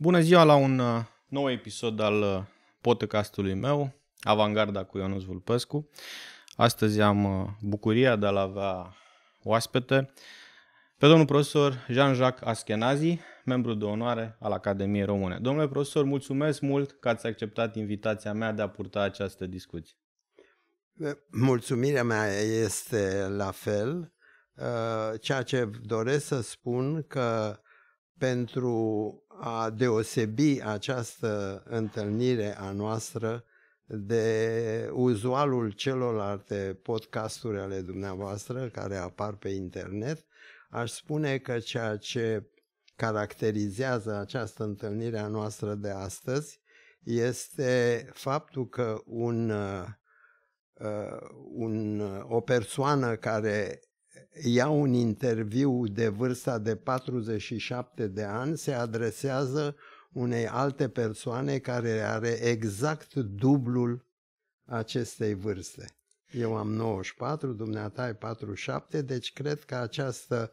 Bună ziua la un uh, nou episod al uh, podcastului meu, Avangarda cu Ionuț Vulpescu. Astăzi am uh, bucuria de a-l avea oaspete pe domnul profesor Jean-Jacques Askenazi, membru de onoare al Academiei Române. Domnule profesor, mulțumesc mult că ați acceptat invitația mea de a purta această discuție. Mulțumirea mea este la fel. Ceea ce doresc să spun că pentru a deosebi această întâlnire a noastră de uzualul celorlalte podcasturi ale dumneavoastră care apar pe internet, aș spune că ceea ce caracterizează această întâlnire a noastră de astăzi este faptul că un, uh, un, uh, o persoană care ia un interviu de vârsta de 47 de ani, se adresează unei alte persoane care are exact dublul acestei vârste. Eu am 94, dumneata ai 47, deci cred că această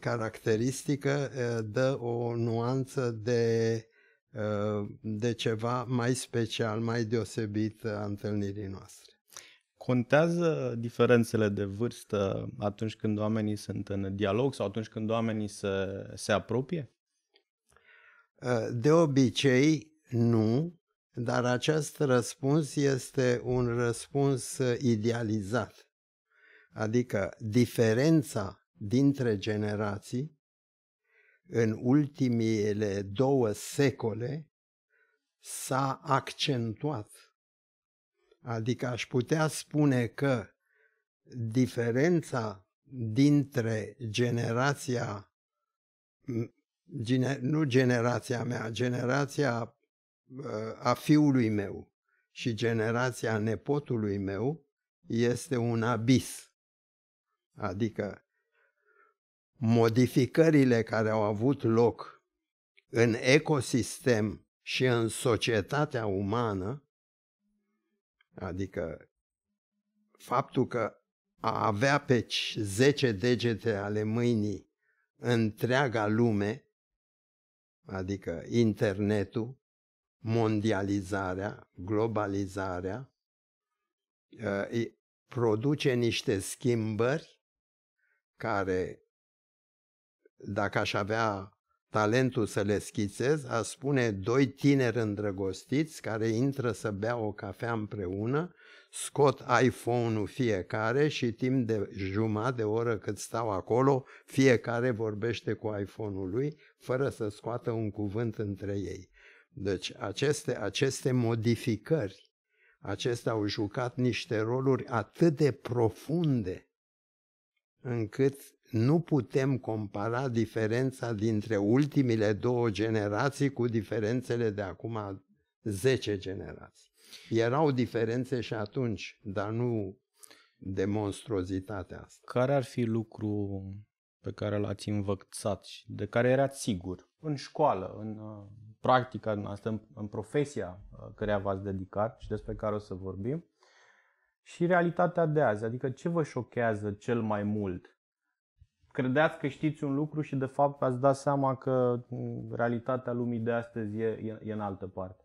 caracteristică dă o nuanță de, de ceva mai special, mai deosebit a întâlnirii noastre. Contează diferențele de vârstă atunci când oamenii sunt în dialog sau atunci când oamenii se, se apropie? De obicei, nu, dar acest răspuns este un răspuns idealizat. Adică diferența dintre generații în ultimele două secole s-a accentuat Adică aș putea spune că diferența dintre generația, nu generația mea, generația uh, a fiului meu și generația nepotului meu este un abis. Adică modificările care au avut loc în ecosistem și în societatea umană Adică faptul că a avea pe 10 degete ale mâinii întreaga lume, adică internetul, mondializarea, globalizarea, ă, produce niște schimbări care, dacă aș avea talentul să le schițez, a spune doi tineri îndrăgostiți care intră să bea o cafea împreună, scot iPhone-ul fiecare și timp de jumătate de oră cât stau acolo, fiecare vorbește cu iPhone-ul lui, fără să scoată un cuvânt între ei. Deci aceste, aceste modificări, acestea au jucat niște roluri atât de profunde, încât nu putem compara diferența dintre ultimile două generații cu diferențele de acum 10 generații. Erau diferențe și atunci, dar nu de monstruozitatea asta. Care ar fi lucru pe care l-ați învățat și de care erați sigur în școală, în uh, practica noastră, în, profesia uh, care v-ați dedicat și despre care o să vorbim, și realitatea de azi, adică ce vă șochează cel mai mult credeați că știți un lucru și de fapt ați dat seama că mm, realitatea lumii de astăzi e, e, e în altă parte?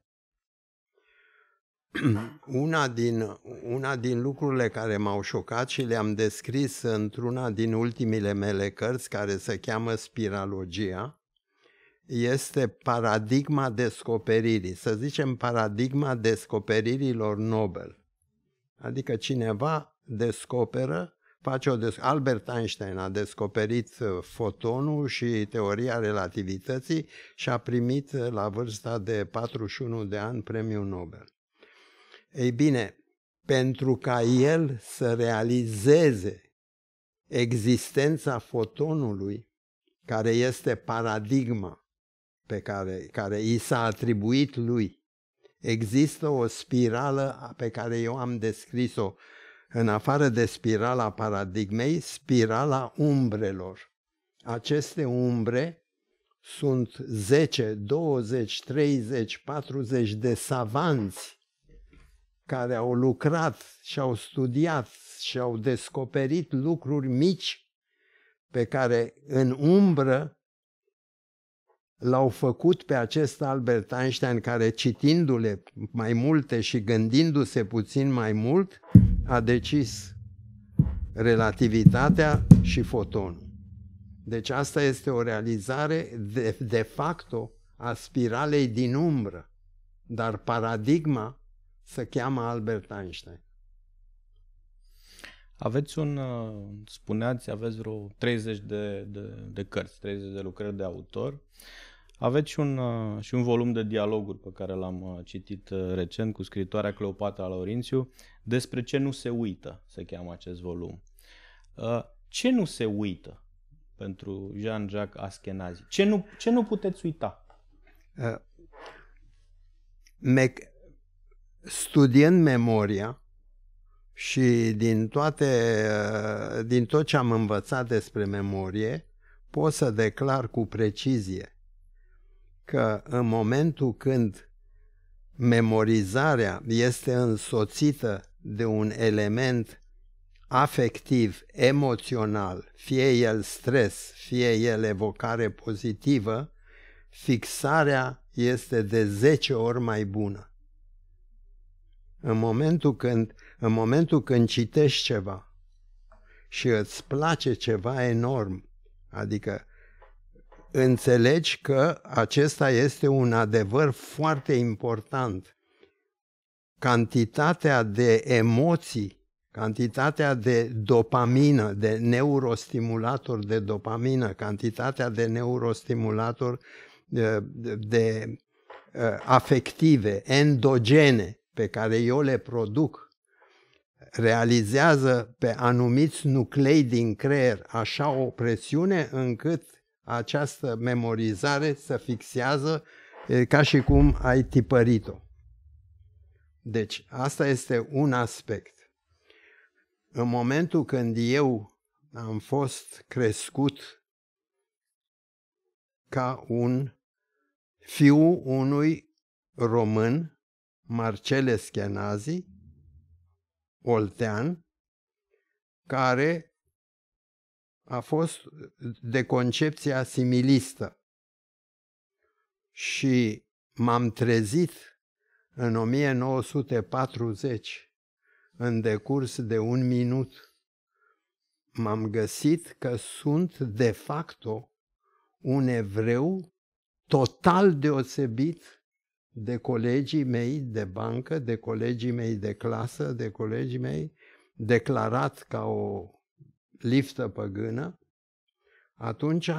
Una din, una din lucrurile care m-au șocat și le-am descris într-una din ultimile mele cărți care se cheamă Spiralogia, este paradigma descoperirii, să zicem paradigma descoperirilor Nobel. Adică cineva descoperă face o des- Albert Einstein a descoperit uh, fotonul și teoria relativității și a primit uh, la vârsta de 41 de ani premiul Nobel. Ei bine, pentru ca el să realizeze existența fotonului, care este paradigma pe care, care i s-a atribuit lui, există o spirală pe care eu am descris-o în afară de spirala paradigmei, spirala umbrelor. Aceste umbre sunt 10, 20, 30, 40 de savanți care au lucrat și au studiat și au descoperit lucruri mici pe care în umbră l-au făcut pe acest Albert Einstein care citindu-le mai multe și gândindu-se puțin mai mult – a decis relativitatea și fotonul. Deci asta este o realizare de, de facto a spiralei din umbră, dar paradigma se cheamă Albert Einstein. Aveți un, uh, spuneați, aveți vreo 30 de, de, de cărți, 30 de lucrări de autor. Uh, aveți și un, uh, și un volum de dialoguri pe care l-am uh, citit uh, recent cu scritoarea Cleopatra Laurințiu despre ce nu se uită, se cheamă acest volum. Ce nu se uită pentru Jean-Jacques Askenazi? Ce nu, ce nu puteți uita? Uh, mec- studiind memoria și din, toate, din tot ce am învățat despre memorie, pot să declar cu precizie că în momentul când memorizarea este însoțită de un element afectiv, emoțional, fie el stres, fie el evocare pozitivă, fixarea este de 10 ori mai bună. În momentul când, în momentul când citești ceva și îți place ceva enorm, adică înțelegi că acesta este un adevăr foarte important. Cantitatea de emoții, cantitatea de dopamină, de neurostimulator de dopamină, cantitatea de neurostimulator de, de, de uh, afective, endogene, pe care eu le produc, realizează pe anumiți nuclei din creier așa o presiune încât această memorizare se fixează ca și cum ai tipărit-o. Deci, asta este un aspect. În momentul când eu am fost crescut ca un fiu unui român, Marcele Schenazi, oltean, care a fost de concepție asimilistă. Și m-am trezit în 1940, în decurs de un minut, m-am găsit că sunt de facto un evreu total deosebit de colegii mei de bancă, de colegii mei de clasă, de colegii mei declarat ca o liftă păgână, atunci,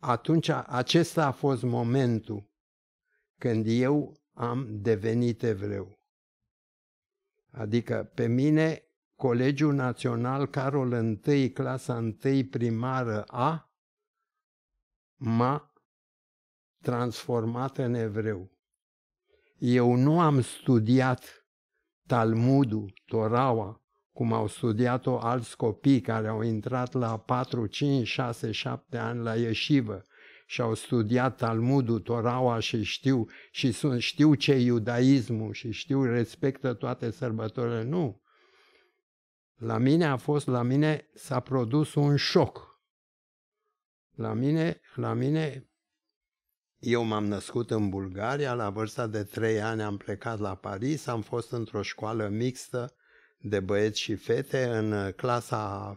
atunci acesta a fost momentul când eu am devenit evreu. Adică pe mine Colegiul Național Carol I, clasa 1 primară A, m-a transformat în evreu. Eu nu am studiat Talmudul, Toraua, cum au studiat-o alți copii care au intrat la 4, 5, 6, 7 ani la ieșivă și au studiat Talmudul, Toraua și știu, și sunt, știu ce iudaismul și știu, respectă toate sărbătorile. Nu. La mine a fost, la mine s-a produs un șoc. La mine, la mine, eu m-am născut în Bulgaria, la vârsta de trei ani am plecat la Paris, am fost într-o școală mixtă, de băieți și fete în uh, clasa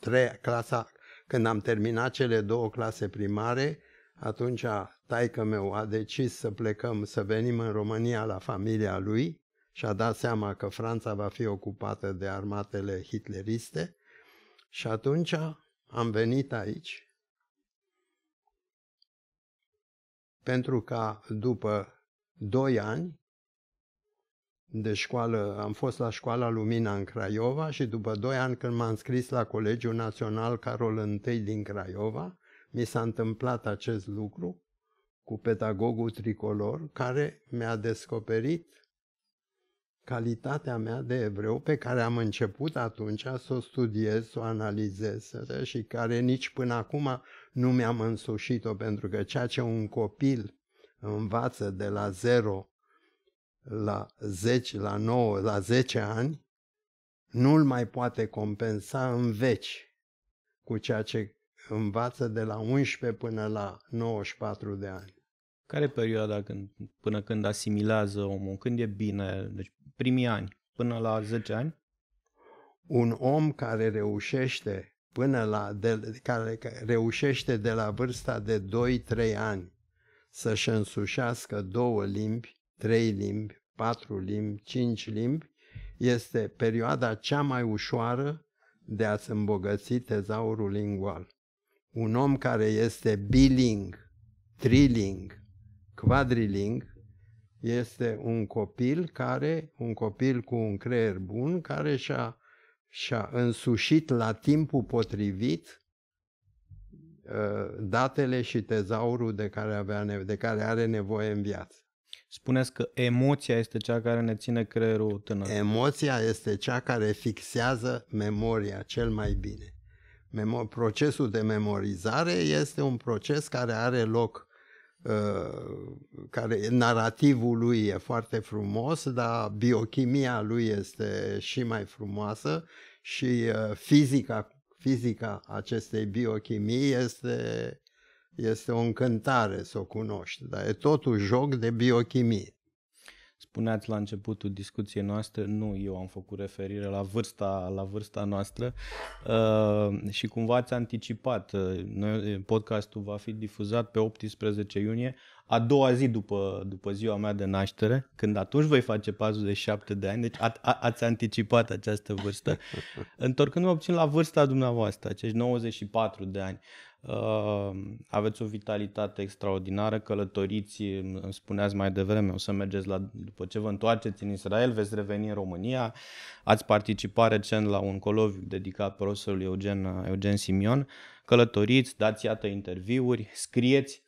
3, clasa, când am terminat cele două clase primare, atunci taică meu a decis să plecăm, să venim în România la familia lui și a dat seama că Franța va fi ocupată de armatele hitleriste și atunci am venit aici pentru ca după doi ani de școală, am fost la școala Lumina în Craiova și după doi ani când m-am scris la Colegiul Național Carol I din Craiova, mi s-a întâmplat acest lucru cu pedagogul tricolor care mi-a descoperit calitatea mea de evreu pe care am început atunci să o studiez, să o analizez și care nici până acum nu mi-am însușit-o pentru că ceea ce un copil învață de la zero la 10, la 9, la 10 ani, nu-l mai poate compensa în veci cu ceea ce învață de la 11 până la 94 de ani. Care e perioada când, până când asimilează omul? Când e bine? Deci primii ani, până la 10 ani? Un om care reușește până la, de, care reușește de la vârsta de 2-3 ani să-și însușească două limbi, trei limbi, patru limbi, cinci limbi, este perioada cea mai ușoară de a-ți îmbogăți tezaurul lingual. Un om care este biling, triling, quadriling, este un copil care, un copil cu un creier bun, care și-a și însușit la timpul potrivit uh, datele și tezaurul de care, avea de care are nevoie în viață spuneți că emoția este cea care ne ține creierul tânăr. Emoția este cea care fixează memoria cel mai bine. Memo- procesul de memorizare este un proces care are loc uh, care narativul lui e foarte frumos, dar biochimia lui este și mai frumoasă și uh, fizica fizica acestei biochimii este este o încântare să o cunoști, dar e tot un joc de biochimie. Spuneați la începutul discuției noastre, nu eu am făcut referire la vârsta, la vârsta noastră uh, și cumva ați anticipat. uh, podcastul va fi difuzat pe 18 iunie, a doua zi după, după ziua mea de naștere, când atunci voi face 47 de ani, deci a, a, ați anticipat această vârstă. Întorcându-mă puțin la vârsta dumneavoastră, acești 94 de ani, uh, Ehm, aveți o vitalitate extraordinară, călătoriți, îmi spuneați mai devreme, o să mergeți la, după ce vă întoarceți în Israel, veți reveni în România, ați participat recent la un coloviu dedicat profesorului Eugen, Eugen Simion, călătoriți, dați iată interviuri, scrieți,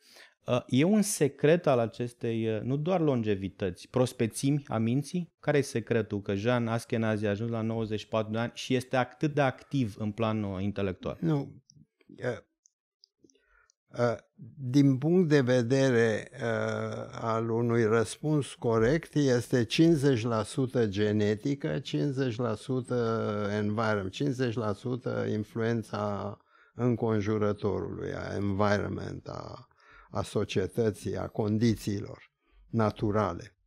ă, E un secret al acestei, ă, nu doar longevități, prospețimi a minții? Care e secretul? Că Jean Askenazi a ajuns la 94 de ani și este atât de activ în planul intelectual. Nu. Ă, Uh, din punct de vedere uh, al unui răspuns corect, este 50% genetică, 50% environment, 50% influența înconjurătorului, a environment, a, a societății, a condițiilor naturale.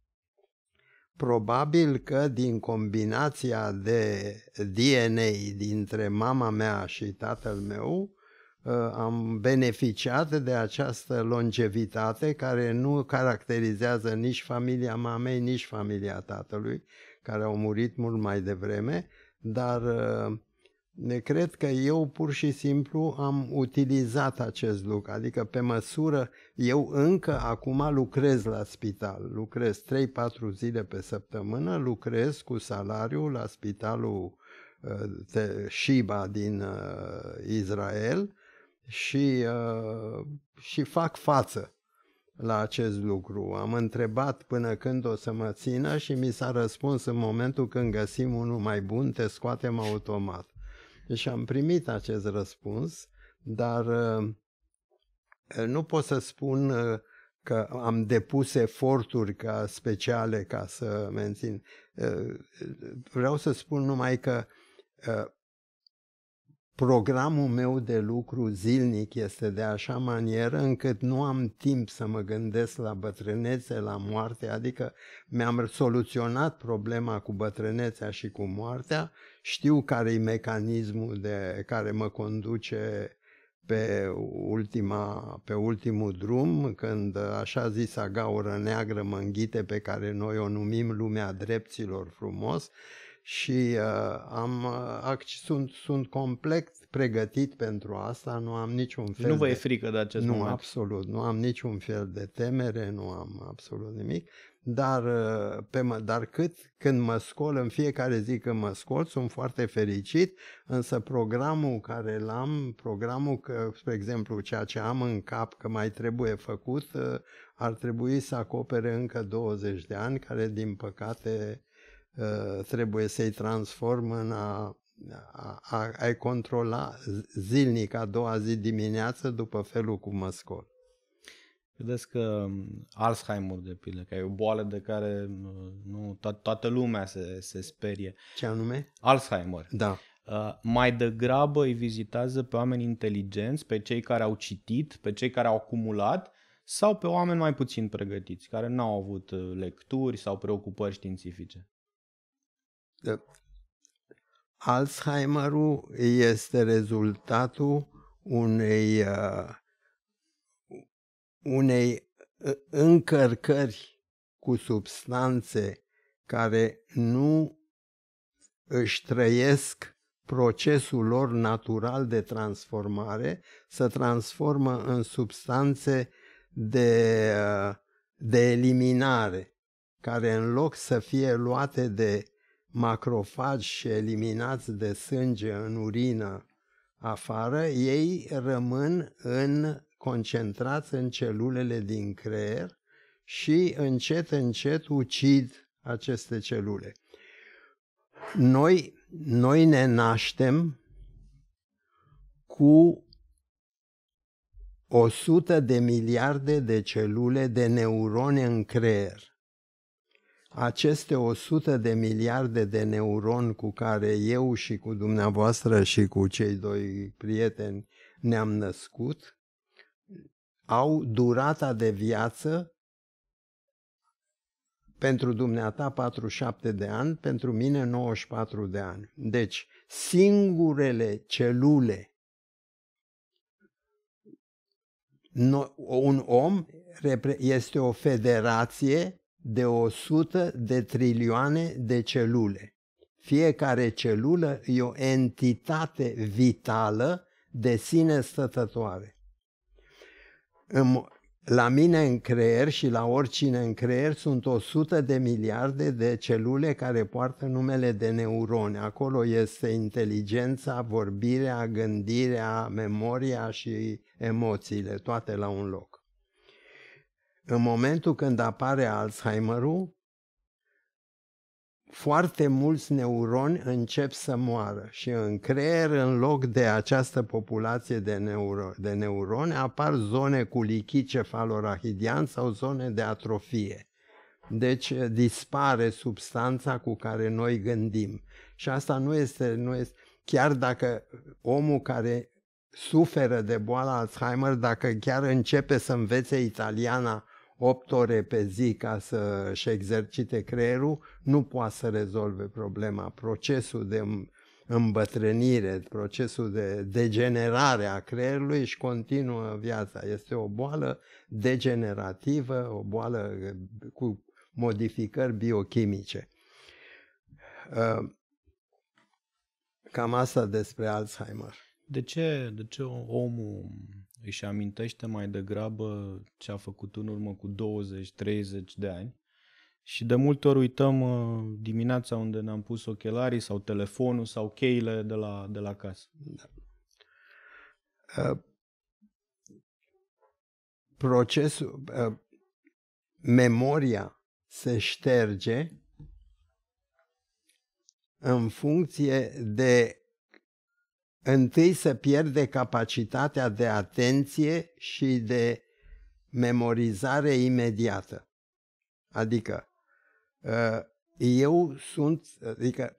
Probabil că din combinația de DNA dintre mama mea și tatăl meu, Uh, am beneficiat de această longevitate care nu caracterizează nici familia mamei, nici familia tatălui, care au murit mult mai devreme, dar uh, cred că eu pur și simplu am utilizat acest lucru, adică pe măsură, eu încă acum lucrez la spital, lucrez 3-4 zile pe săptămână, lucrez cu salariul la spitalul uh, Shiba din Israel, și, uh, și fac față la acest lucru. Am întrebat până când o să mă țină și mi s-a răspuns în momentul când găsim unul mai bun, te scoatem automat. Și am primit acest răspuns, dar uh, nu pot să spun uh, că am depus eforturi ca speciale ca să mențin. Vreau să spun numai că programul meu de lucru zilnic este de așa manieră încât nu am timp să mă gândesc la bătrânețe, la moarte, adică mi-am soluționat problema cu bătrânețea și cu moartea, știu care e mecanismul de care mă conduce pe, ultima, pe ultimul drum, când așa zisa gaură neagră mă înghite pe care noi o numim lumea drepților frumos, și uh, am, uh, sunt, sunt complet pregătit pentru asta, nu am niciun fel Nu vă de, e frică de acest nu, moment? Nu, absolut, nu am niciun fel de temere, nu am absolut nimic, dar, uh, pe, dar cât când mă scol, în fiecare zi când mă scol, sunt foarte fericit, însă programul care l-am, programul că, spre exemplu, ceea ce am în cap că mai trebuie făcut, uh, ar trebui să acopere încă 20 de ani, care din păcate Uh, trebuie să-i transform în a, a, a, i controla zilnic, a doua zi dimineață, după felul cum mă scol. Credeți că um, Alzheimer, de pildă, că e o boală de care uh, nu, to- toată lumea se, se sperie. Ce anume? Alzheimer. Da. Uh, mai degrabă îi vizitează pe oameni inteligenți, pe cei care au citit, pe cei care au acumulat sau pe oameni mai puțin pregătiți, care n-au avut uh, lecturi sau preocupări științifice? Alzheimerul este rezultatul unei, uh, unei uh, încărcări cu substanțe care nu își trăiesc procesul lor natural de transformare, să transformă în substanțe de, uh, de eliminare, care în loc să fie luate de macrofagi și eliminați de sânge în urină afară, ei rămân în, concentrați în celulele din creier și încet, încet ucid aceste celule. Noi, noi ne naștem cu 100 de miliarde de celule de neurone în creier aceste 100 de miliarde de neuroni cu care eu și cu dumneavoastră și cu cei doi prieteni ne-am născut au durata de viață pentru dumneata 47 de ani, pentru mine 94 de ani. Deci, singurele celule un om este o federație de 100 de trilioane de celule. Fiecare celulă e o entitate vitală de sine stătătoare. La mine în creier și la oricine în creier sunt 100 de miliarde de celule care poartă numele de neuroni. Acolo este inteligența, vorbirea, gândirea, memoria și emoțiile, toate la un loc în momentul când apare Alzheimerul, foarte mulți neuroni încep să moară și în creier, în loc de această populație de, neuro, de neuroni, apar zone cu lichid cefalorahidian sau zone de atrofie. Deci eh, dispare substanța cu care noi gândim. Și asta nu este, nu este chiar dacă omul care suferă de boala Alzheimer, dacă chiar începe să învețe italiana 8 ore pe zi ca să-și exercite creierul, nu poate să rezolve problema. Procesul de îmbătrânire, procesul de degenerare a creierului și continuă viața. Este o boală degenerativă, o boală eh, cu modificări biochimice. Eh, cam asta despre Alzheimer. De ce, de ce omul își amintește mai degrabă ce a făcut în urmă cu 20-30 de ani și de multe ori uităm uh, dimineața unde ne-am pus ochelarii sau telefonul sau cheile de la, de la casă. Da. Uh, procesul, uh, memoria se șterge în funcție de întâi să pierde capacitatea de atenție și de memorizare imediată. Adică, uh, eu sunt, adică,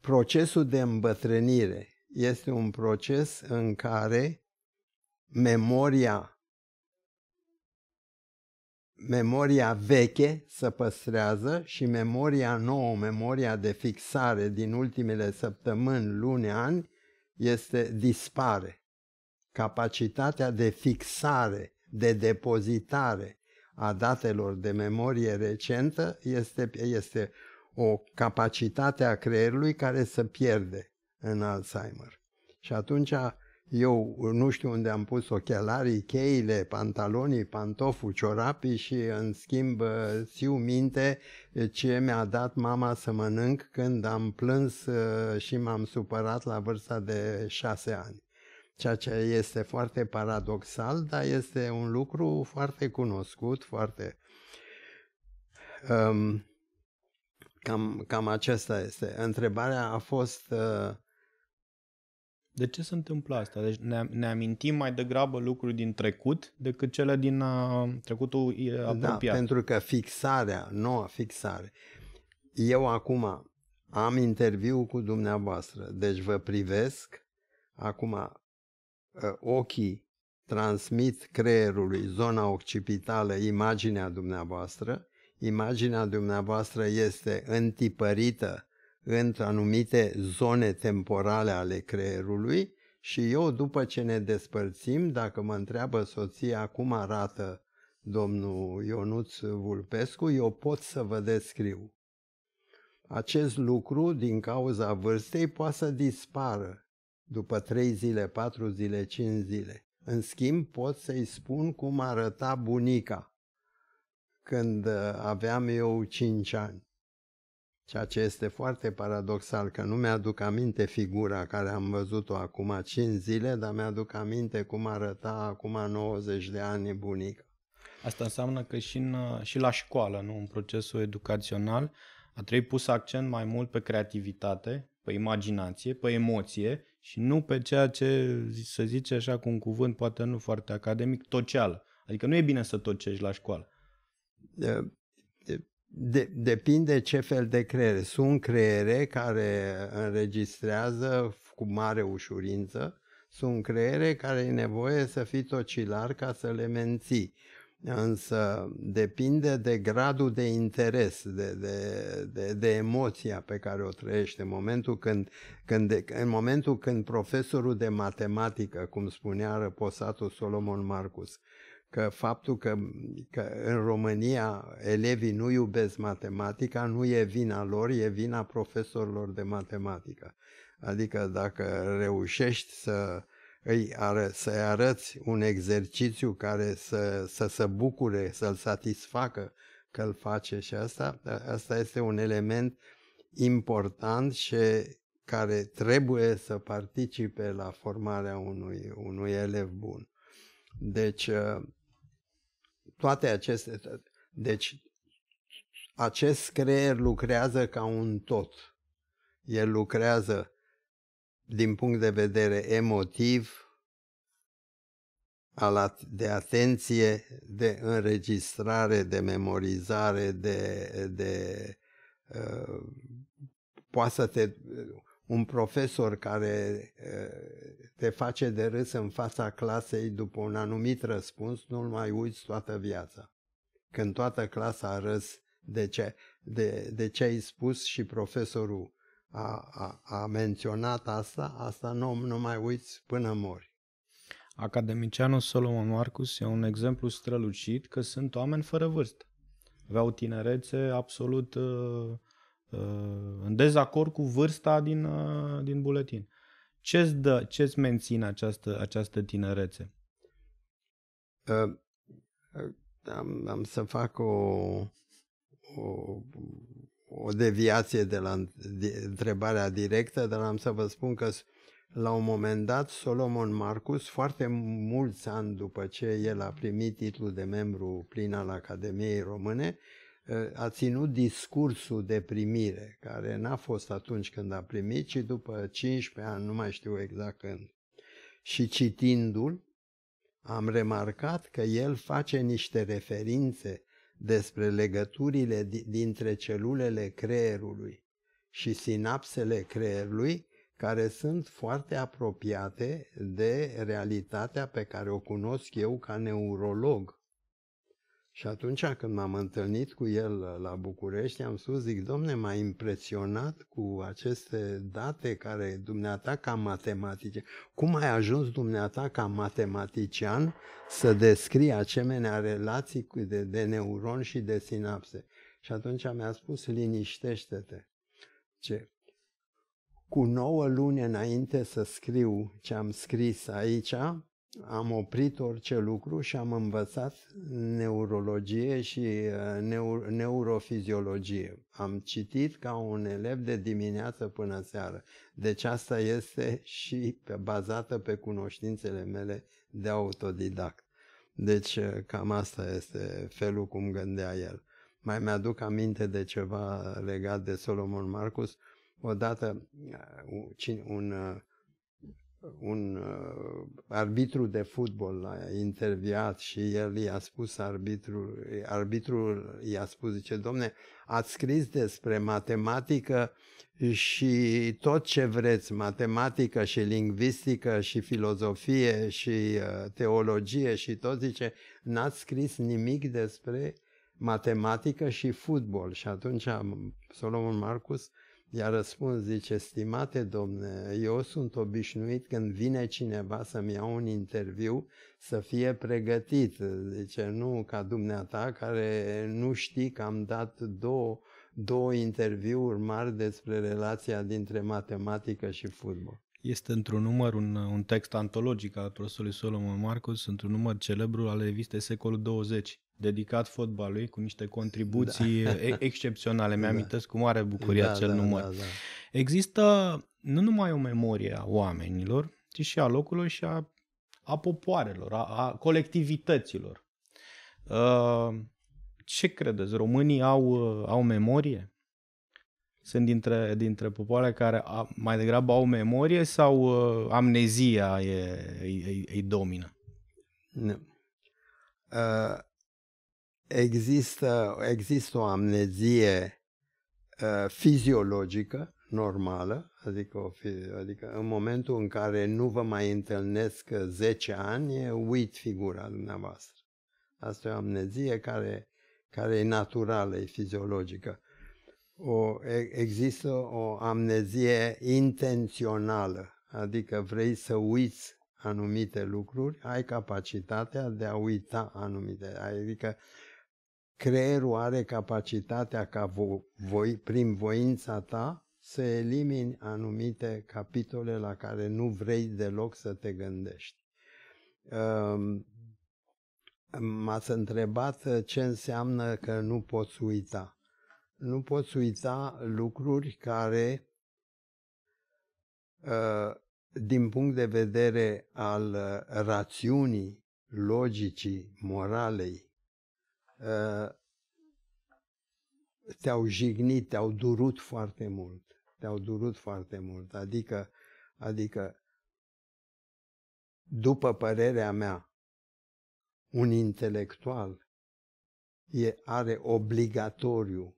procesul de îmbătrânire este un proces în care memoria memoria veche se păstrează și memoria nouă, memoria de fixare din ultimele săptămâni, luni, ani, este dispare. Capacitatea de fixare, de depozitare a datelor de memorie recentă este, este o capacitate a creierului care se pierde în Alzheimer. Și atunci eu nu știu unde am pus ochelarii, cheile, pantalonii, pantoful, ciorapii și în schimb siu minte ce mi-a dat mama să mănânc când am plâns și m-am supărat la vârsta de șase ani. Ceea ce este foarte paradoxal, dar este un lucru foarte cunoscut, foarte... Um, cam, cam acesta este. Întrebarea a fost... Uh, de ce se întâmplă asta? Deci ne, ne amintim mai degrabă lucruri din trecut decât cele din a, uh, trecutul uh, da, apropiat. Da, pentru că fixarea, noua fixare. Eu acum am interviu cu dumneavoastră, deci vă privesc. Acum uh, ochii transmit creierului zona occipitală imaginea dumneavoastră. Imaginea dumneavoastră este întipărită într-anumite zone temporale ale creierului și eu, după ce ne despărțim, dacă mă întreabă soția cum arată domnul Ionuț Vulpescu, eu pot să vă descriu. Acest lucru, din cauza vârstei, poate să dispară după trei zile, patru zile, cinci zile. În schimb, pot să-i spun cum arăta bunica când aveam eu cinci ani. Ceea ce este foarte paradoxal, că nu mi-aduc aminte figura care am văzut-o acum 5 zile, dar mi-aduc aminte cum arăta acum 90 de ani bunica. Asta înseamnă că și, în, și la școală, nu în procesul educațional, a trebuit pus accent mai mult pe creativitate, pe imaginație, pe emoție și nu pe ceea ce să zice așa cu un cuvânt poate nu foarte academic, tocial. Adică nu e bine să tocești la școală. De, de, de, depinde ce fel de creiere. Sunt creiere care înregistrează cu mare ușurință, sunt creiere care e nevoie să fii tocilar ca să le menții. Însă depinde de gradul de interes, de, de, de, de emoția pe care o trăiește. În momentul când, când, de, în momentul când profesorul de matematică, cum spunea răposatul Solomon Marcus, că faptul că, că în România elevii nu iubesc matematica nu e vina lor, e vina profesorilor de matematică. Adică dacă reușești să îi ară, să-i arăți un exercițiu care să, să se bucure, să-l satisfacă că îl face și asta, asta este un element important și care trebuie să participe la formarea unui, unui elev bun. Deci, toate aceste. Deci, acest creier lucrează ca un tot. El lucrează din punct de vedere emotiv, de atenție, de înregistrare, de memorizare, de, de uh, poate să te un profesor care te face de râs în fața clasei după un anumit răspuns, nu-l mai uiți toată viața. Când toată clasa a râs de ce, de, de ce ai spus și profesorul a, a, a menționat asta, asta nu, nu mai uiți până mori. Academicianul Solomon Marcus e un exemplu strălucit că sunt oameni fără vârstă. Aveau tinerețe absolut uh, Uh, în dezacord cu vârsta din, uh, din buletin. ce îți dă, ce îți menține această, această tinerețe? Uh, am, am să fac o, o, o deviație de la întrebarea directă, dar am să vă spun că la un moment dat Solomon Marcus, foarte mulți ani după ce el a primit titlul de membru plin al Academiei Române, uh, a ținut discursul de primire, care n-a fost atunci când a primit, ci după 15 ani, nu mai știu exact când. Și citindu-l, am remarcat că el face niște referințe despre legăturile dintre celulele creierului și sinapsele creierului, care sunt foarte apropiate de realitatea pe care o cunosc eu ca neurolog și atunci când m-am întâlnit cu el la București, am spus, zic, domne, m-a impresionat cu aceste date care dumneata ca matematician, cum ai ajuns dumneata ca matematician să descrii asemenea relații de, de neuroni și de sinapse? Și atunci mi-a spus, liniștește-te. Ce? Cu nouă luni înainte să scriu ce am scris aici, am oprit orice lucru și am învățat neurologie și uh, neurofiziologie. Am citit ca un elev de dimineață până seară. Deci asta este și bazată pe cunoștințele mele de autodidact. Deci uh, cam asta este felul cum gândea el. Mai mi-aduc aminte de ceva legat de Solomon Marcus. Odată uh, un, un un uh, arbitru de fotbal l-a interviat și el i-a spus arbitrul, arbitrul i-a spus, zice, domne, ați scris despre matematică și tot ce vreți, matematică și lingvistică și filozofie și uh, teologie și tot, zice, n-ați scris nimic despre matematică și fotbal. Și atunci um, Solomon Marcus uh, I-a răspuns, zice, stimate domne, eu sunt obișnuit când vine cineva să-mi ia un interviu să fie pregătit, zice, nu ca dumneata care nu știi că am dat două, două interviuri mari despre relația dintre matematică și fotbal. Este într-un număr un, un text antologic al profesorului Solomon Marcus, într-un număr celebru al revistei secolul 20, dedicat fotbalului cu niște contribuții da. excepționale. Mi-amintesc da. cu mare bucurie da, acel da, număr. Da, da. Există nu numai o memorie a oamenilor, ci și a locului și a, a popoarelor, a, a colectivităților. Uh, ce credeți? Românii au, uh, au memorie? sunt dintre, dintre popoare care a, mai degrabă au memorie sau uh, amnezia e, e e domină? Nu. Uh, există, există o amnezie uh, fiziologică normală, adică, o, adică în momentul în care nu vă mai întâlnesc 10 ani, uit figura dumneavoastră. Asta e o amnezie care, care e naturală, e fiziologică o, există o amnezie intențională, adică vrei să uiți anumite lucruri, ai capacitatea de a uita anumite, adică creierul are capacitatea ca vo- voi, prin voința ta să elimini anumite capitole la care nu vrei deloc să te gândești. Um, M-ați întrebat ce înseamnă că nu poți uita nu poți uita lucruri care, uh, din punct de vedere al uh, rațiunii, logicii, moralei, uh, te-au jignit, te-au durut foarte mult. Te-au durut foarte mult. Adică, adică, după părerea mea, un intelectual e, are obligatoriu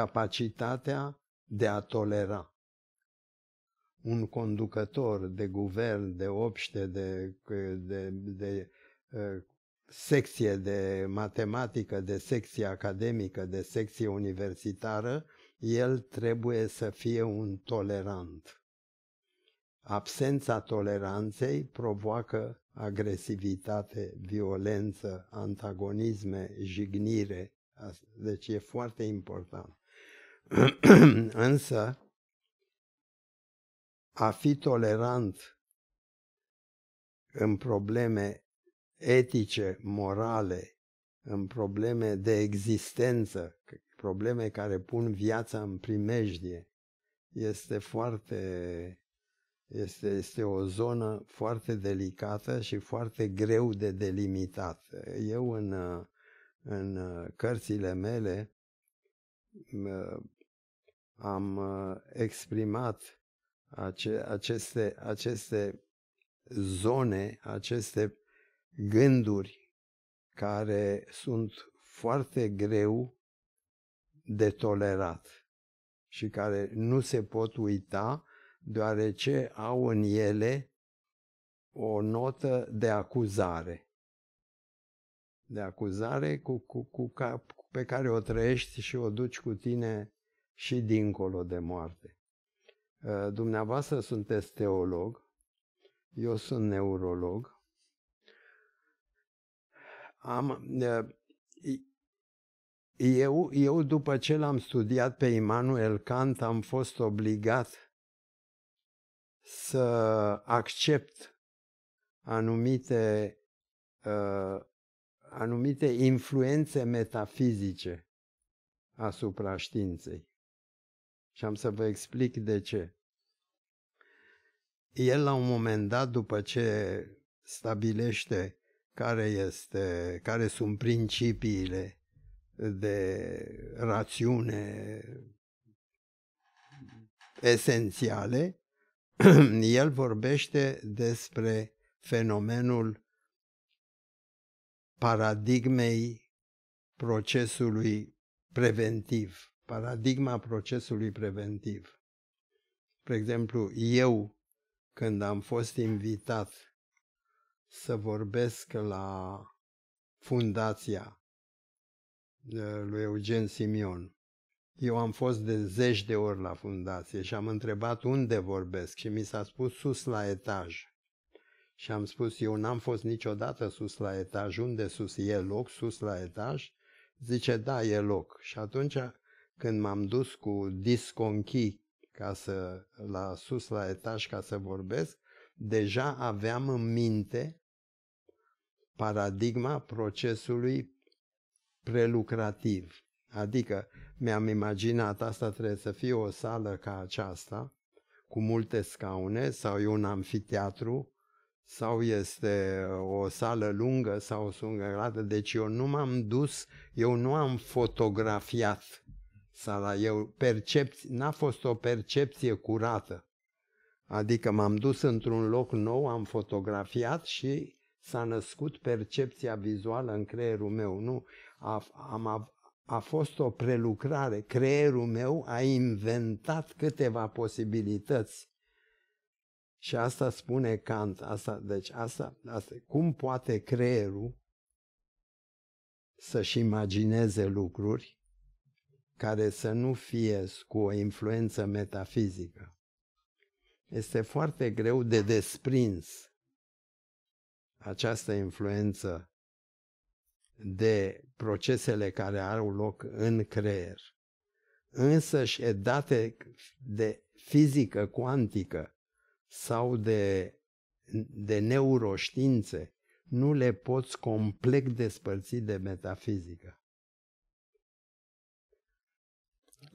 capacitatea de a tolera. Un conducător de guvern, de obște, de, de, de uh, secție de matematică, de secție academică, de secție universitară, el trebuie să fie un tolerant. Absența toleranței provoacă agresivitate, violență, antagonisme, jignire. Deci e foarte important. Însă, a fi tolerant în probleme etice, morale, în probleme de existență, probleme care pun viața în primejdie, este foarte este, este o zonă foarte delicată și foarte greu de delimitat. Eu în, în cărțile mele am uh, exprimat ace- aceste, aceste zone, aceste gânduri care sunt foarte greu de tolerat și care nu se pot uita deoarece au în ele o notă de acuzare. De acuzare cu, cu, cu cap, pe care o trăiești și o duci cu tine și dincolo de moarte. Uh, dumneavoastră sunteți teolog, eu sunt neurolog. Am, uh, eu, eu, după ce l-am studiat pe Immanuel Kant, am fost obligat să accept anumite, uh, anumite influențe metafizice asupra științei. Și am să vă explic de ce. El la un moment dat, după ce stabilește care, este, care sunt principiile de rațiune esențiale, el vorbește despre fenomenul paradigmei procesului preventiv paradigma procesului preventiv. Spre exemplu, eu, când am fost invitat să vorbesc la fundația uh, lui Eugen Simion, eu am fost de zeci de ori la fundație și am întrebat unde vorbesc și mi s-a spus sus la etaj. Și am spus, eu n-am fost niciodată sus la etaj, unde sus? E loc sus la etaj? Zice, da, e loc. Și atunci când m-am dus cu disconchi ca să, la sus la etaj ca să vorbesc, deja aveam în minte paradigma procesului prelucrativ. Adică mi-am imaginat, asta trebuie să fie o sală ca aceasta, cu multe scaune, sau e un amfiteatru, sau este uh, o sală lungă sau o sungă Deci eu nu m-am dus, eu nu am fotografiat eu percepție, n-a fost o percepție curată. Adică m-am dus într-un loc nou, am fotografiat și s-a născut percepția vizuală în creierul meu. Nu, a, am, a, a fost o prelucrare. Creierul meu a inventat câteva posibilități. Și asta spune Kant. Asta, deci asta, asta, cum poate creierul să-și imagineze lucruri care să nu fie cu o influență metafizică. Este foarte greu de desprins această influență de procesele care au loc în creier. Însă și e date de fizică cuantică sau de, de neuroștiințe, nu le poți complet despărți de metafizică.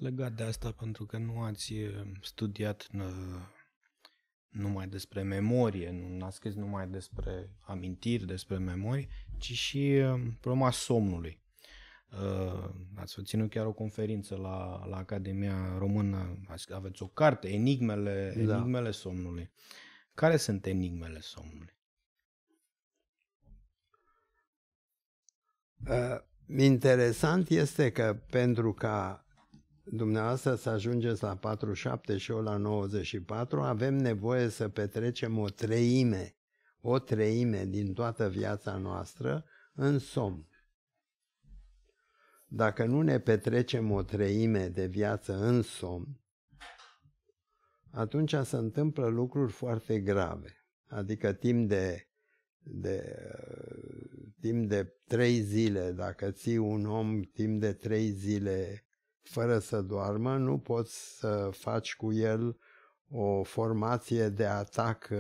legat de asta, pentru că nu ați eh, studiat eh, numai despre memorie, nu ați scris numai despre amintiri, despre memorie, ci și eh, problema somnului. Ați ținut chiar o conferință la, la Academia Română, aveți o carte, Enigmele, da. enigmele somnului. Care sunt enigmele somnului? Uh, interesant este că pentru ca dumneavoastră să ajungeți la 47 și eu la 94, avem nevoie să petrecem o treime, o treime din toată viața noastră în somn. Dacă nu ne petrecem o treime de viață în somn, atunci se întâmplă lucruri foarte grave. Adică timp de, de, timp de trei zile, dacă ții un om timp de trei zile fără să doarmă, nu poți să faci cu el o formație de atac uh,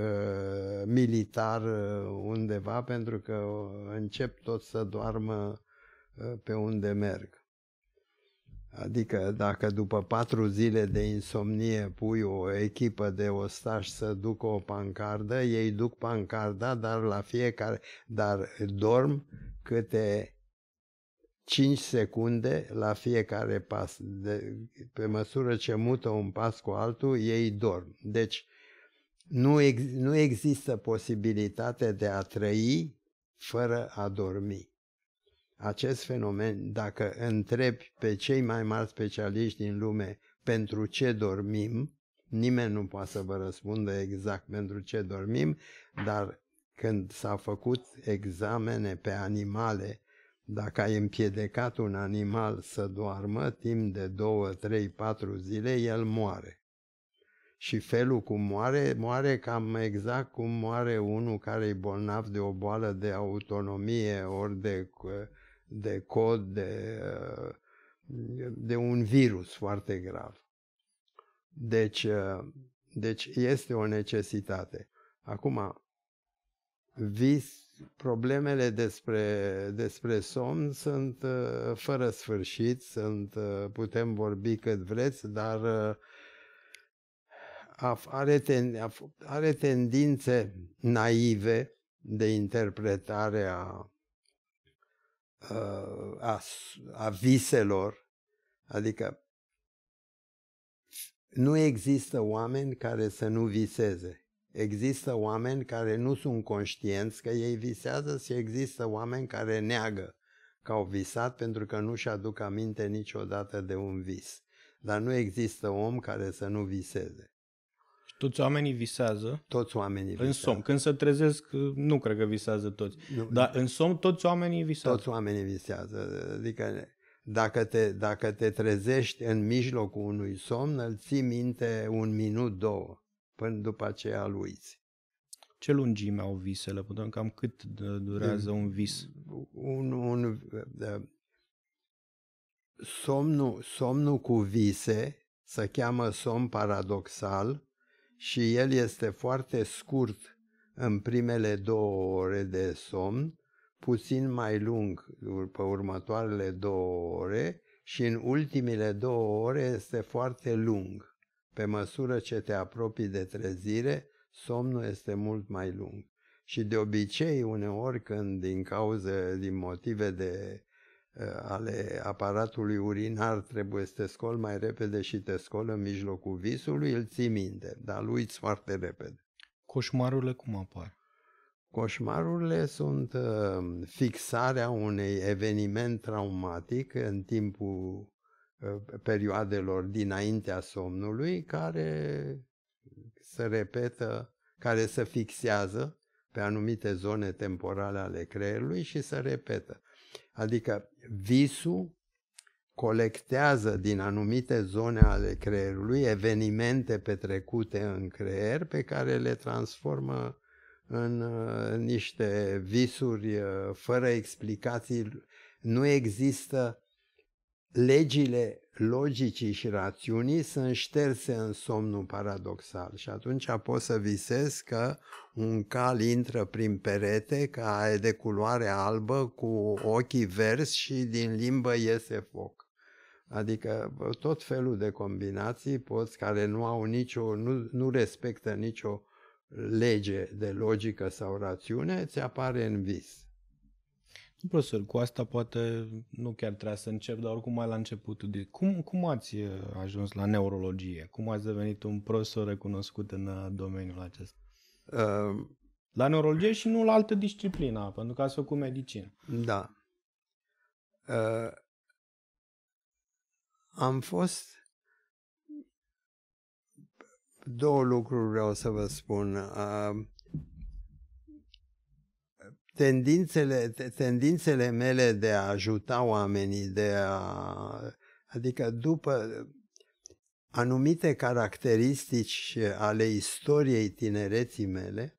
militar uh, undeva pentru că uh, încep tot să doarmă pe unde merg. Adică dacă după patru zile de insomnie pui o echipă de ostași să ducă o pancardă, ei duc pancarda, dar la fiecare, dar dorm câte 5 secunde la fiecare pas. De, pe măsură ce mută un pas cu altul, ei dorm. Deci nu, ex, nu există posibilitate de a trăi fără a dormi. Acest fenomen, dacă întrebi pe cei mai mari specialiști din lume pentru ce dormim, nimeni nu poate să vă răspundă exact pentru ce dormim, dar când s-au făcut examene pe animale dacă ai împiedecat un animal să doarmă timp de două, trei, patru zile, el moare. Și felul cum moare, moare cam exact cum moare unul care e bolnav de o boală de autonomie ori de, de cod, de, de un virus foarte grav. Deci, deci este o necesitate. Acum, vis problemele despre, despre somn sunt uh, fără sfârșit, sunt, uh, putem vorbi cât vreți, dar uh, are, ten, are tendințe naive de interpretare a, a, a viselor, adică nu există oameni care să nu viseze. Există oameni care nu sunt conștienți că ei visează și există oameni care neagă că au visat pentru că nu-și aduc aminte niciodată de un vis. Dar nu există om care să nu viseze. Toți oamenii visează. Toți oamenii visează. În somn. Când se trezesc, nu cred că visează toți. Nu, dar în somn toți oamenii visează. Toți oamenii visează. Adică dacă te, dacă te trezești în mijlocul unui somn, îl ții minte un minut, două până după aceea al uiți. Ce lungime au visele? Putem cam cât durează un vis? Un, un, da. somnul, somnul cu vise se cheamă somn paradoxal și el este foarte scurt în primele două ore de somn, puțin mai lung pe următoarele două ore și în ultimele două ore este foarte lung. Pe măsură ce te apropii de trezire, somnul este mult mai lung. Și de obicei, uneori, când din cauze, din motive de uh, ale aparatului urinar trebuie să te scol mai repede și te scol în mijlocul visului, îl ții minte, dar îl uiți foarte repede. Coșmarurile cum apar? Coșmarurile sunt uh, fixarea unei eveniment traumatic în timpul Uh, perioadelor dinaintea somnului care se repetă, care se fixează pe anumite zone temporale ale creierului și se repetă. Adică visul colectează din anumite zone ale creierului evenimente petrecute în creier pe care le transformă în uh, niște visuri uh, fără explicații. Nu există legile logicii și rațiunii sunt șterse în somnul paradoxal și atunci pot să visezi că un cal intră prin perete, că e de culoare albă, cu ochii verzi și din limbă iese foc. Adică tot felul de combinații poți care nu au nicio, nu, nu respectă nicio lege de logică sau rațiune, ți apare în vis. Profesor, cu asta poate nu chiar trebuie să încep, dar oricum mai la începutul. De... Cum, cum ați eh, ajuns la neurologie? Cum ați devenit un profesor recunoscut în eh, domeniul acesta? Uh, la neurologie și nu la altă disciplină, pentru că ați făcut medicină. Da. Uh, am fost... Două lucruri vreau să vă spun. Uh, tendințele, tendințele mele de a ajuta oamenii, de a, adică după anumite caracteristici ale istoriei tinereții mele,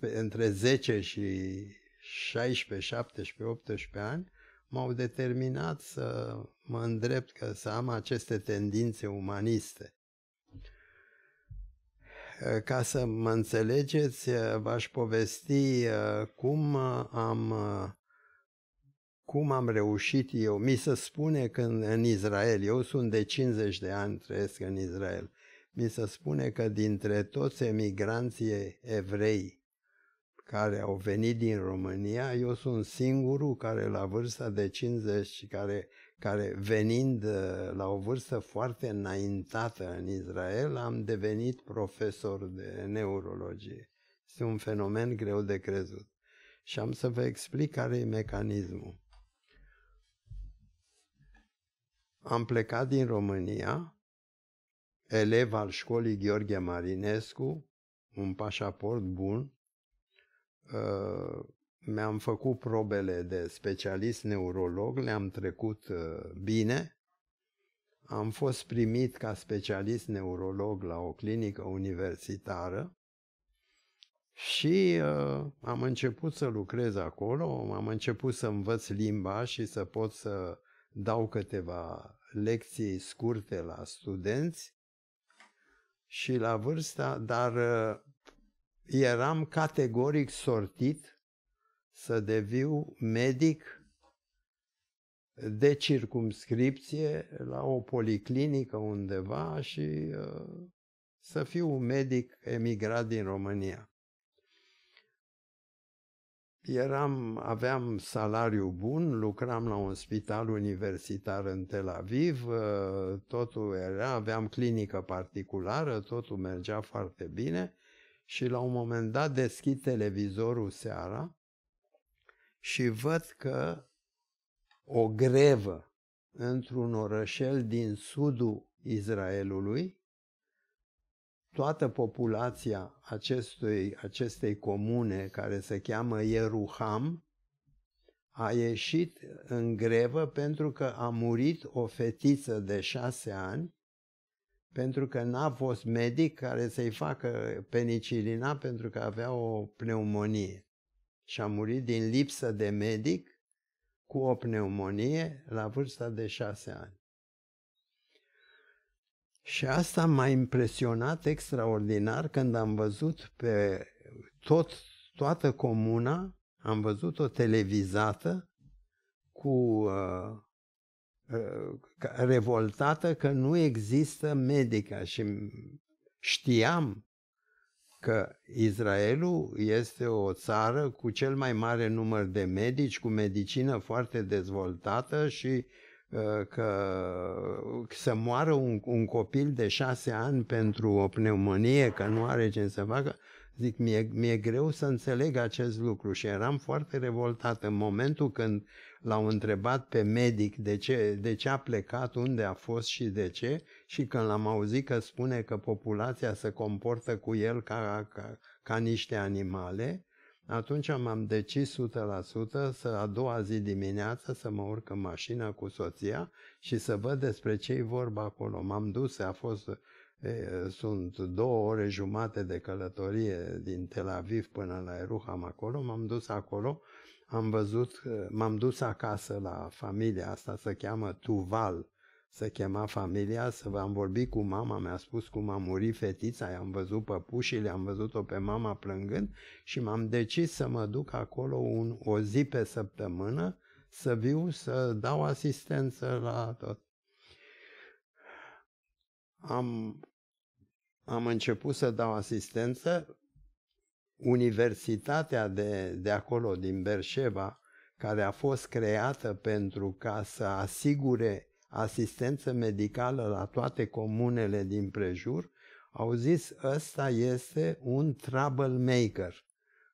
între 10 și 16, 17, 18 ani, m-au determinat să mă îndrept că să am aceste tendințe umaniste. Ca să mă înțelegeți, uh, v-aș povesti uh, cum uh, am, cum am reușit eu. Mi se spune că în Israel, eu sunt de 50 de ani, trăiesc în Israel, mi se spune că dintre toți emigranții evrei care au venit din România, eu sunt singurul care la vârsta de 50 și care care venind uh, la o vârstă foarte înaintată în Israel, am devenit profesor de neurologie. Este un fenomen greu de crezut. Și am să vă explic care e mecanismul. Am plecat din România, elev al școlii Gheorghe Marinescu, un pașaport bun, uh, mi-am făcut probele de specialist neurolog, le-am trecut uh, bine, am fost primit ca specialist neurolog la o clinică universitară și uh, am început să lucrez acolo, am început să învăț limba și să pot să dau câteva lecții scurte la studenți și la vârsta, dar uh, eram categoric sortit să deviu medic de circumscripție la o policlinică undeva și uh, să fiu un medic emigrat din România. Eram, aveam salariu bun, lucram la un spital universitar în Tel Aviv, uh, totul era, aveam clinică particulară, totul mergea foarte bine și la un moment dat deschid televizorul seara și văd că o grevă într-un orășel din sudul Israelului, toată populația acestui, acestei comune care se cheamă Ieruham a ieșit în grevă pentru că a murit o fetiță de șase ani pentru că n-a fost medic care să-i facă penicilina pentru că avea o pneumonie și a murit din lipsă de medic cu o pneumonie la vârsta de șase ani. Și asta m-a impresionat extraordinar când am văzut pe tot, toată comuna, am văzut-o televizată cu uh, uh, revoltată că nu există medica și știam că Israelul este o țară cu cel mai mare număr de medici, cu medicină foarte dezvoltată și uh, că să moară un, un copil de șase ani pentru o pneumonie, că nu are ce să facă, zic, mi-e, mi-e greu să înțeleg acest lucru și eram foarte revoltat în momentul când L-au întrebat pe medic de ce, de ce a plecat, unde a fost și de ce și când l-am auzit că spune că populația se comportă cu el ca, ca, ca niște animale, atunci m-am decis 100% să a doua zi dimineață să mă urc în mașină cu soția și să văd despre ce e vorba acolo. M-am dus, a fost, e, sunt două ore jumate de călătorie din Tel Aviv până la Eruham acolo, m-am dus acolo am văzut, uh, m-am dus acasă la familia asta, se cheamă Tuval, se chema familia, să am vorbit cu mama, mi-a spus cum a murit fetița, i-am văzut păpușile, am văzut-o pe mama plângând și m-am decis să mă duc acolo un, o zi pe săptămână să viu, să dau asistență la tot. Am, am început să dau asistență, Universitatea de, de acolo, din Berșeva, care a fost creată pentru ca să asigure asistență medicală la toate comunele din prejur, au zis ăsta este un troublemaker,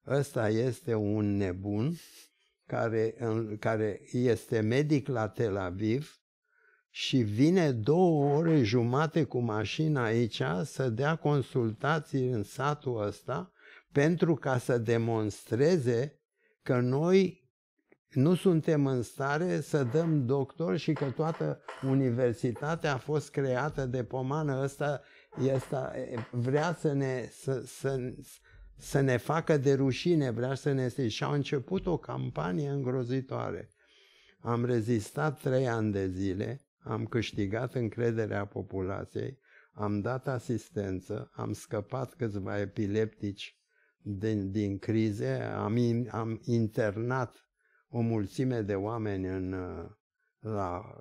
ăsta este un nebun care, în, care este medic la Tel Aviv și vine două ore jumate cu mașina aici să dea consultații în satul ăsta pentru ca să demonstreze că noi nu suntem în stare să dăm doctor și că toată universitatea a fost creată de pomană. Ăsta, ăsta vrea să ne, să, să, să ne facă de rușine, vrea să ne strice. Și a început o campanie îngrozitoare. Am rezistat trei ani de zile, am câștigat încrederea populației, am dat asistență, am scăpat câțiva epileptici din, din crize, am, in, am internat o mulțime de oameni în, uh, la,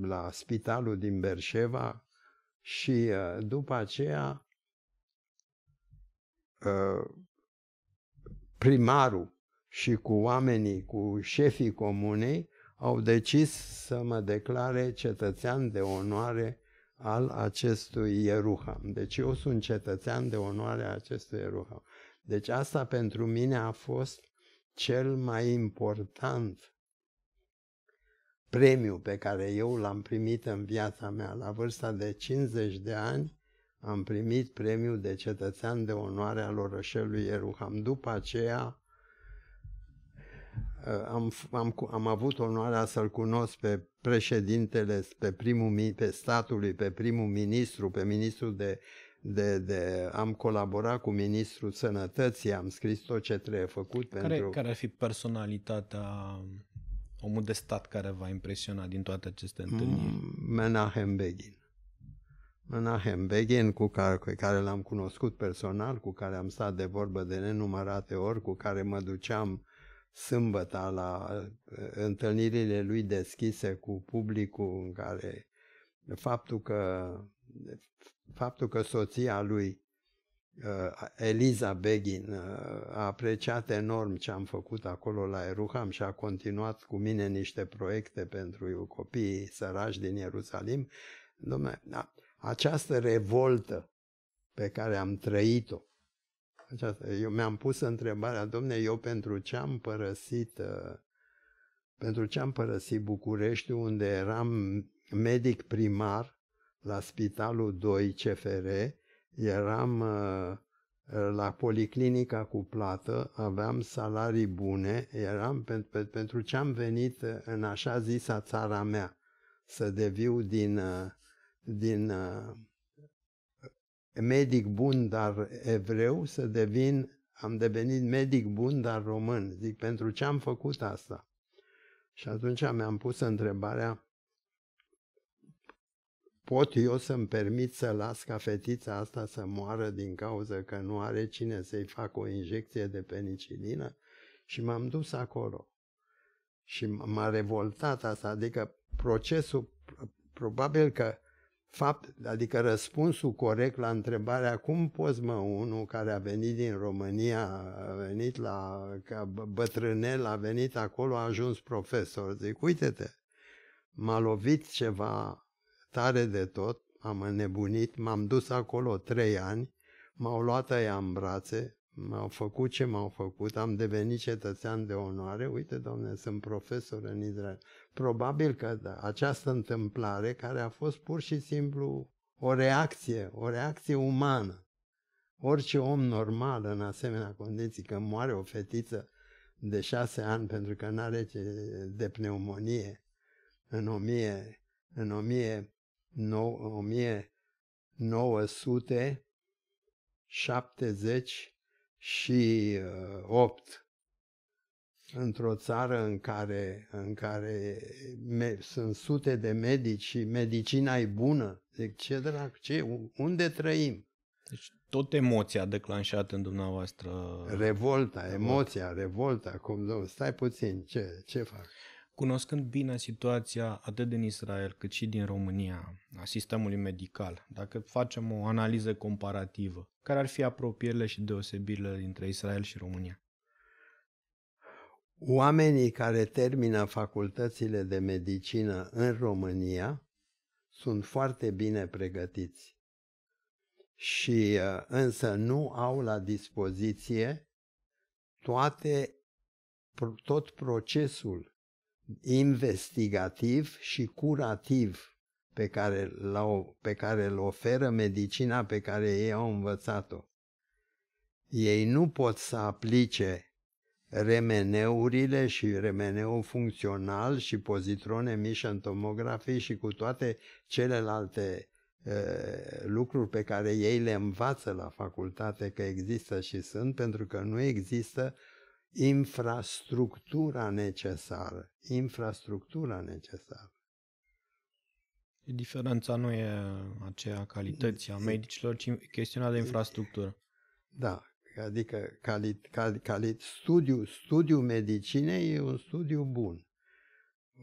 la spitalul din Berșeva și uh, după aceea uh, primarul și cu oamenii, cu șefii comunei, au decis să mă declare cetățean de onoare al acestui Ieruham. Deci eu sunt cetățean de onoare a acestui Ieruham. Deci asta pentru mine a fost cel mai important premiu pe care eu l-am primit în viața mea. La vârsta de 50 de ani am primit premiul de cetățean de onoare al orășelui Ieruham. După aceea uh, am, am, am avut onoarea să-l cunosc pe președintele, pe primul pe statului, pe primul ministru, pe ministrul de de, de, am colaborat cu Ministrul Sănătății, am scris tot ce trebuie făcut care, pentru... Care ar fi personalitatea, omul de stat care v-a impresionat din toate aceste întâlniri? Mm, Menahem Begin. Menahem Begin, cu care, cu care l-am cunoscut personal, cu care am stat de vorbă de nenumărate ori, cu care mă duceam sâmbătă la uh, întâlnirile lui deschise cu publicul în care faptul că faptul că soția lui, uh, Eliza Begin, uh, a apreciat enorm ce am făcut acolo la Eruham și a continuat cu mine niște proiecte pentru copiii sărași din Ierusalim. Dom'le, această revoltă pe care am trăit-o, aceasta, eu mi-am pus întrebarea, domne, eu pentru ce am părăsit uh, pentru ce am părăsit București unde eram medic primar la Spitalul 2 CFR, eram uh, la Policlinica cu plată, aveam salarii bune, eram pentru, pentru ce am venit uh, în așa zisa țara mea, să deviu din, uh, din medic bun, dar evreu, să devin, am devenit medic bun, dar român. Zic, pentru ce am făcut asta? Și atunci mi-am pus întrebarea pot eu să-mi permit să las ca fetița asta să moară din cauza că nu are cine să-i facă o injecție de penicilină? Și m-am dus acolo. Și m-a revoltat asta, adică procesul, probabil că fapt, adică răspunsul corect la întrebarea cum poți mă unul care a venit din România, a venit la ca bătrânel, a venit acolo, a ajuns profesor. Zic, uite-te, m-a lovit ceva tare de tot, am înnebunit, m-am dus acolo trei ani, m-au luat aia în brațe, m-au făcut ce m-au făcut, am devenit cetățean de onoare, uite, domne, sunt profesor în Israel. Probabil că da, această întâmplare, care a fost pur și simplu o reacție, o reacție umană, orice om normal în asemenea condiții, că moare o fetiță de șase ani pentru că nu are de pneumonie în 1000, în 1000 1978 uh, într-o țară în care, în care me, sunt sute de medici și medicina e bună. deci ce drag, ce, unde trăim? Deci tot emoția declanșată în dumneavoastră. Revolta, revolta. emoția, revolta, cum, domnul, stai puțin, ce, ce fac? Cunoscând bine situația atât din Israel cât și din România a sistemului medical, dacă facem o analiză comparativă, care ar fi apropierile și deosebirile dintre Israel și România? Oamenii care termină facultățile de medicină în România sunt foarte bine pregătiți și uh, însă nu au la dispoziție toate, tot procesul investigativ și curativ pe care, l-au, pe care îl oferă medicina pe care ei au învățat-o. Ei nu pot să aplice remeneurile și remeneul funcțional și pozitron emission tomografie și cu toate celelalte e, ă, lucruri pe care ei le învață la facultate că există și sunt, pentru că nu există infrastructura necesară. Infrastructura necesară. Diferența nu e aceea calității a medicilor, ci chestiunea de infrastructură. Da, adică calit, cali, calit, studiu, studiu medicinei e un studiu bun.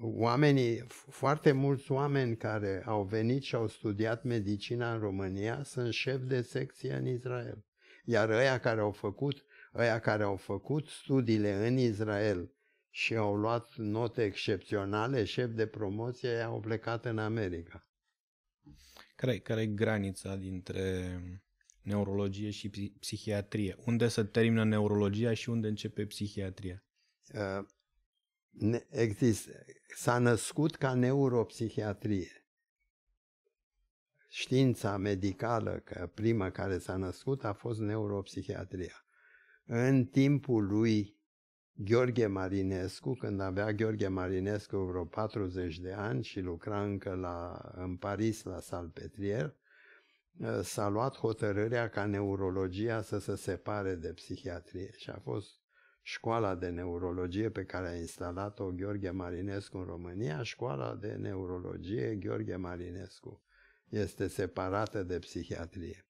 Oamenii, foarte mulți oameni care au venit și au studiat medicina în România sunt șef de secție în Israel. Iar ăia care au făcut ăia care au făcut studiile în Israel și au luat note excepționale, șef de promoție, au plecat în America. Care, care e granița dintre neurologie și psihiatrie? Unde se termină neurologia și unde începe psihiatria? Uh, Există s-a născut ca neuropsihiatrie. Știința medicală, că prima care s-a născut, a fost neuropsihiatria. În timpul lui Gheorghe Marinescu, când avea Gheorghe Marinescu vreo 40 de ani și lucra încă la, în Paris la Salpetrier, ă, s-a luat hotărârea ca neurologia să se separe de psihiatrie și a fost școala de neurologie pe care a instalat-o Gheorghe Marinescu în România, școala de neurologie Gheorghe Marinescu este separată de psihiatrie.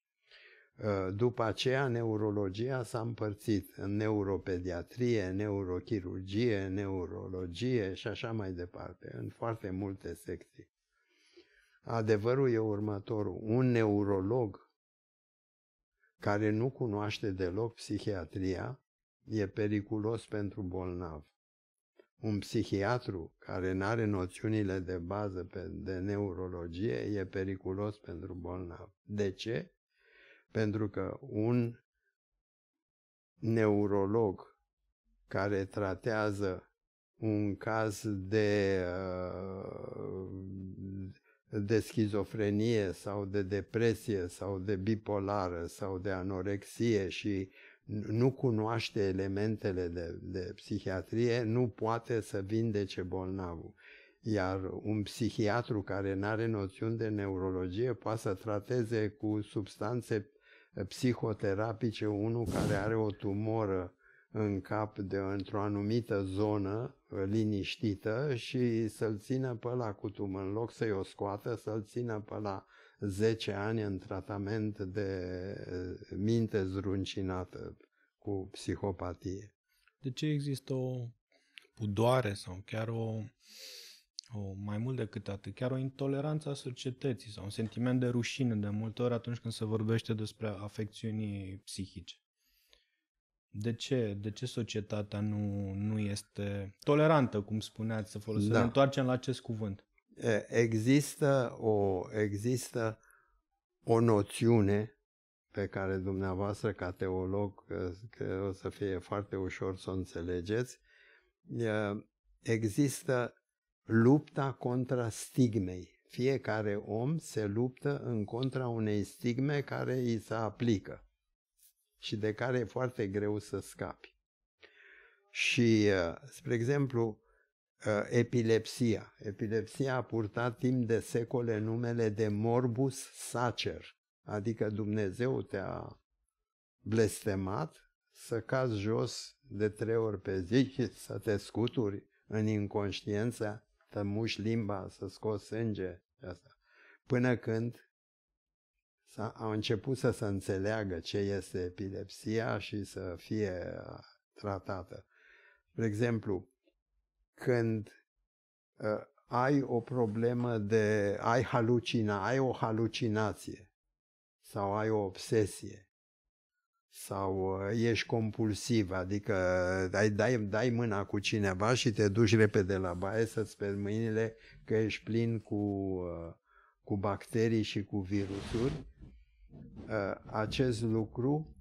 Ă, după aceea, neurologia s-a împărțit în neuropediatrie, neurochirurgie, neurologie și așa mai departe, în foarte multe secții. Adevărul e următorul. Un neurolog care nu cunoaște deloc psihiatria e periculos pentru bolnav. Un psihiatru care nu are noțiunile de bază de neurologie e periculos pentru bolnav. De ce? Pentru că un neurolog care tratează un caz de, uh, de schizofrenie sau de depresie sau de bipolară sau de anorexie și nu cunoaște elementele de, de psihiatrie, nu poate să vindece bolnavul. Iar un psihiatru care nu are noțiuni de neurologie poate să trateze cu substanțe psihoterapice, unul care are o tumoră în cap de într-o anumită zonă uh, liniștită și să-l țină pe la cutum, în loc să-i o scoată, să-l țină pe la 10 ani în tratament de uh, minte zruncinată cu psihopatie. De ce există o pudoare sau chiar o o, mai mult decât atât, chiar o intoleranță a societății sau un sentiment de rușine de multe ori atunci când se vorbește despre afecțiuni psihice. De ce, de ce societatea nu, nu este tolerantă, cum spuneați, să folosim? Da. întoarcem la acest cuvânt. Există o, există o noțiune pe care dumneavoastră, ca teolog, că o să fie foarte ușor să o înțelegeți, există lupta contra stigmei. Fiecare om se luptă în contra unei stigme care îi se aplică și de care e foarte greu să scapi. Și, uh, spre exemplu, uh, epilepsia. Epilepsia a purtat timp de secole numele de morbus sacer, adică Dumnezeu te-a blestemat să cazi jos de trei ori pe zi și să te scuturi în inconștiența să muși limba, să scoți sânge, asta. până când s-a, au început să se înțeleagă ce este epilepsia și să fie tratată. De exemplu, când uh, ai o problemă de, ai halucina, ai o halucinație sau ai o obsesie, sau uh, ești compulsiv, adică dai, dai, dai mâna cu cineva și te duci repede la baie să-ți speli mâinile că ești plin cu, uh, cu bacterii și cu virusuri, uh, acest lucru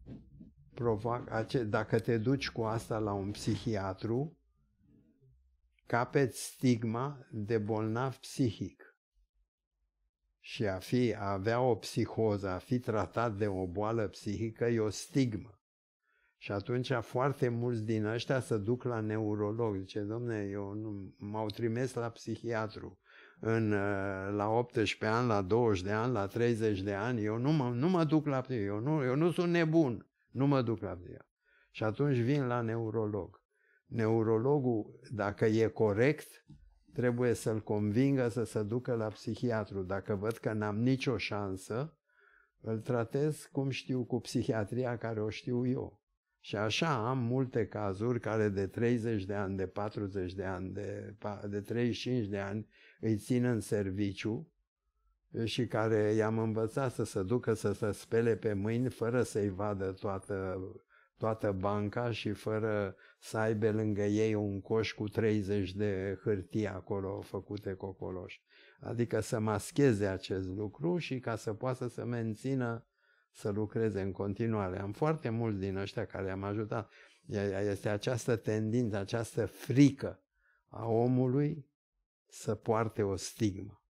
provoacă, ace, dacă te duci cu asta la un psihiatru, capeți stigma de bolnav psihic și a, fi, a avea o psihoză, a fi tratat de o boală psihică e o stigmă. Și atunci foarte mulți din ăștia se duc la neurolog. Zice, domne, eu nu, m-au trimis la psihiatru în, uh, la 18 ani, la 20 de ani, la 30 de ani. Eu nu mă, nu mă duc la psihiatru, eu nu, eu nu sunt nebun, nu mă duc la psihiatru. Și atunci vin la neurolog. Neurologul, dacă e corect, trebuie să-l convingă să se ducă la psihiatru. Dacă văd că n-am nicio șansă, îl tratez cum știu cu psihiatria care o știu eu. Și așa am multe cazuri care de 30 de ani, de 40 de ani, de, de 35 de ani îi țin în serviciu și care i-am învățat să se ducă să se spele pe mâini fără să-i vadă toată toată banca și fără să aibă lângă ei un coș cu 30 de hârtii acolo făcute cocoloș. Adică să mascheze acest lucru și ca să poată să mențină să lucreze în continuare. Am foarte mulți din ăștia care am ajutat. Este această tendință, această frică a omului să poarte o stigmă.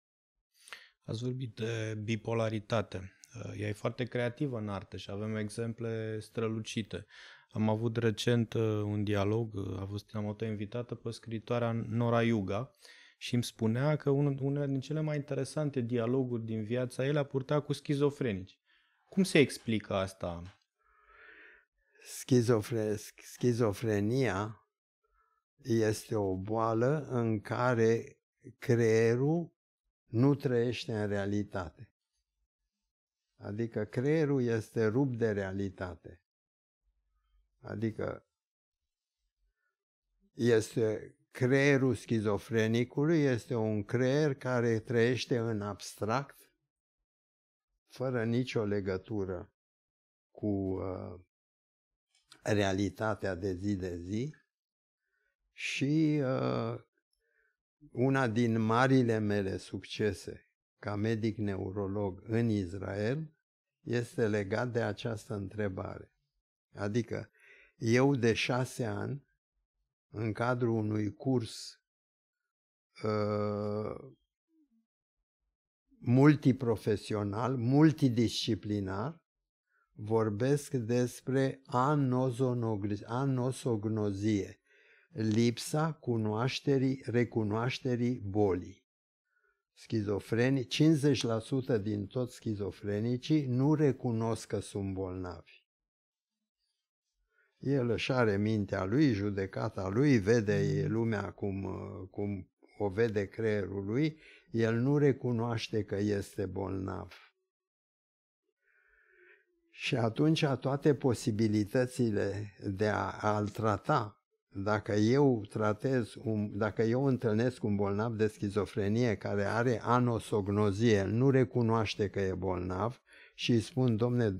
Ați vorbit de bipolaritate. Ea e foarte creativă în artă și avem exemple strălucite. Am avut recent uh, un dialog, uh, a fost, am avut o invitată pe scritoarea Nora Iuga și îmi spunea că unul din cele mai interesante dialoguri din viața ei le-a purtat cu schizofrenici. Cum se explică asta? Schizofre- schizofrenia este o boală în care creierul nu trăiește în realitate. Adică creierul este rupt de realitate. Adică este creierul schizofrenicului, este un creier care trăiește în abstract, fără nicio legătură cu uh, realitatea de zi de zi și uh, una din marile mele succese ca medic neurolog în Israel este legat de această întrebare. Adică, eu de șase ani, în cadrul unui curs uh, multiprofesional, multidisciplinar, vorbesc despre anosognozie, lipsa cunoașterii, recunoașterii bolii. Schizofreni, 50% din toți schizofrenicii nu recunosc că sunt bolnavi. El își are mintea lui, judecata lui, vede mm. lumea cum, cum o vede creierul lui, el nu recunoaște că este bolnav. Și atunci toate posibilitățile de a, a-l trata dacă eu tratez, un, dacă eu întâlnesc un bolnav de schizofrenie care are anosognozie, nu recunoaște că e bolnav și îi spun, domne,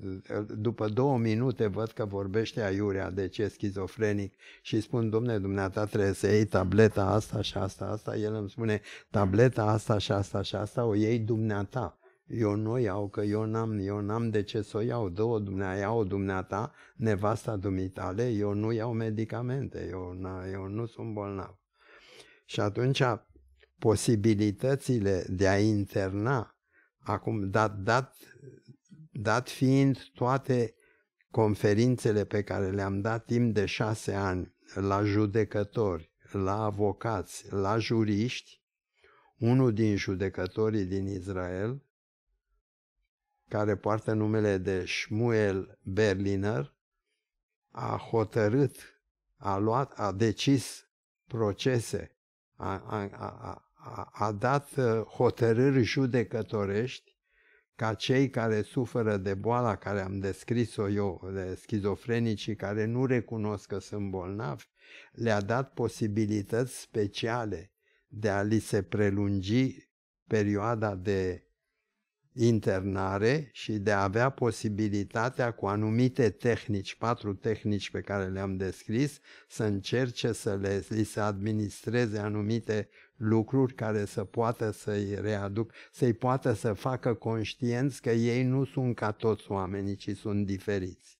după două minute văd că vorbește aiurea, ce e schizofrenic și îi spun, domne, dumneata trebuie să iei tableta asta și asta, asta, el îmi spune, tableta asta și asta și asta o iei dumneata. Eu nu iau, că eu n-am, eu n-am de ce să o iau. Dă-o dumnea, iau dumneata, nevasta dumitale, eu nu iau medicamente, eu, na, eu nu sunt bolnav. Și atunci posibilitățile de a interna, acum dat, dat, dat fiind toate conferințele pe care le-am dat timp de șase ani la judecători, la avocați, la juriști, unul din judecătorii din Israel care poartă numele de Shmuel Berliner, a hotărât, a luat, a decis procese, a, a, a, a, a dat uh, hotărâri judecătorești ca cei care suferă de boala care am descris-o eu, de schizofrenicii care nu recunosc că sunt bolnavi, le-a dat posibilități speciale de a li se prelungi perioada de internare și de a avea posibilitatea cu anumite tehnici, patru tehnici pe care le-am descris, să încerce să le, li se administreze anumite lucruri care să poată să-i readuc, să-i poată să facă conștienți că ei nu sunt ca toți oamenii, ci sunt diferiți.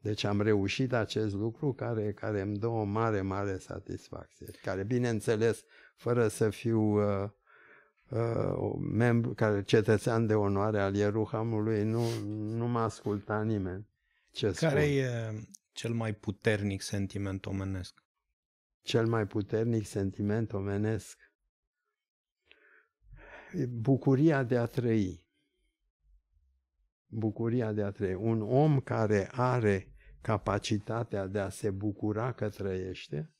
Deci am reușit acest lucru care, care îmi dă o mare, mare satisfacție, care bineînțeles, fără să fiu uh, uh, membru, care, cetățean de onoare al Ieruhamului, nu, nu m-a ascultat nimeni. Ce care spun. e cel mai puternic sentiment omenesc? Cel mai puternic sentiment omenesc? Bucuria de a trăi bucuria de a trăi. Un om care are capacitatea de a se bucura că trăiește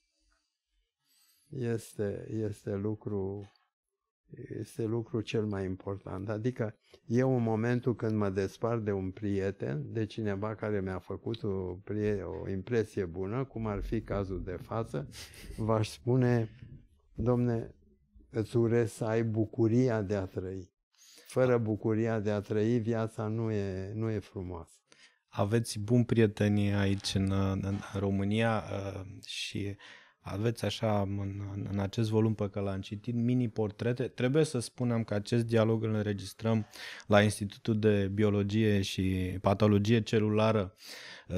este, este lucru este lucru cel mai important. Adică e un momentul când mă despart de un prieten, de cineva care mi-a făcut o, o impresie bună, cum ar fi cazul de față, v-aș spune, domne, îți urez să ai bucuria de a trăi. Fără bucuria de a trăi, viața nu e, nu e frumoasă. Aveți bun prieteni aici în, în România uh, și uh, aveți așa în, în acest volum pe care l-am citit mini-portrete. Trebuie să spunem că acest dialog îl înregistrăm la Institutul de Biologie și Patologie Celulară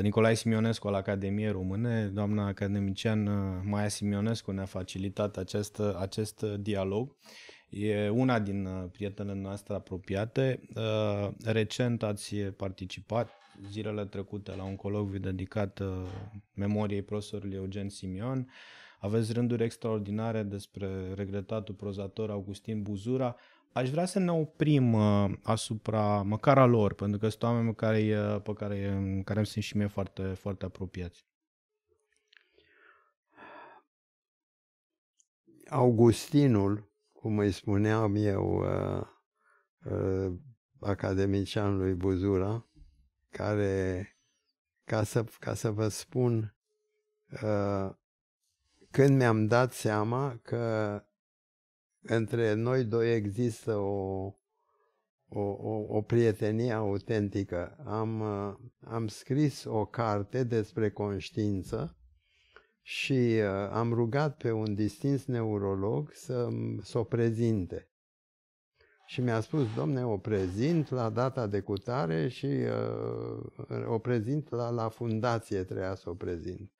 Nicolae Simionescu al Academiei Române. Doamna academician Maia Simionescu ne-a facilitat acest, acest dialog. E una din prietenele noastre apropiate. Recent ați participat zilele trecute la un colocviu dedicat uh, memoriei profesorului Eugen Simion. Aveți rânduri extraordinare despre regretatul prozator Augustin Buzura. Aș vrea să ne oprim uh, asupra măcar a lor, pentru că sunt oameni care, pe care, care sunt și mie foarte, foarte apropiați. Augustinul, cum îi spuneam eu, uh, academician Buzura, care, ca să, ca să vă spun, uh, când mi-am dat seama că între noi doi există o, o, o, o prietenie autentică. Am, uh, am scris o carte despre conștiință și uh, am rugat pe un distins neurolog să, să o prezinte și mi-a spus, domne, o prezint la data de cutare și uh, o prezint la, la fundație, treia să o prezint.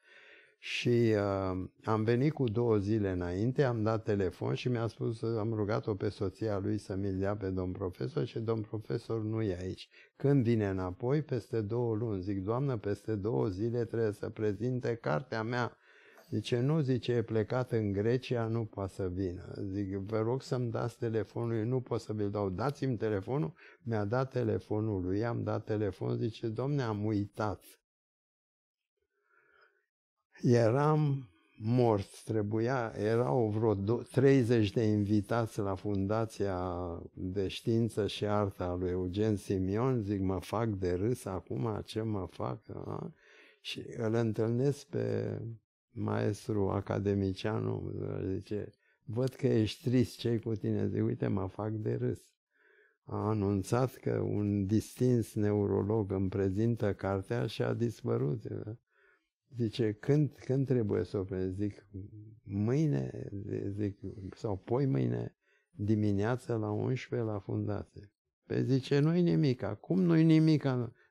Și uh, am venit cu două zile înainte, am dat telefon și mi-a spus, am rugat-o pe soția lui să mi-l dea pe domn profesor și domn profesor nu e aici. Când vine înapoi, peste două luni, zic, doamnă, peste două zile trebuie să prezinte cartea mea Zice, nu, zice, e plecat în Grecia, nu poate să vină. Zic, vă rog să-mi dați telefonul, nu pot să vi-l dau, dați-mi telefonul. Mi-a dat telefonul lui, am dat telefon, zice, domne, am uitat. Eram mort, trebuia, erau vreo 30 de invitați la Fundația de Știință și Artă a lui Eugen Simion, zic, mă fac de râs acum, ce mă fac? A? Și îl întâlnesc pe maestru academicianul zice, văd că ești trist, ce cu tine? Zic, uite, mă fac de râs. A anunțat că un distins neurolog îmi prezintă cartea și a dispărut. Zice, când, când trebuie să o prezint? Zic, mâine, zic, sau poi mâine, dimineața la 11 la fundație. Pe păi zice, nu-i nimic, acum nu-i nimic.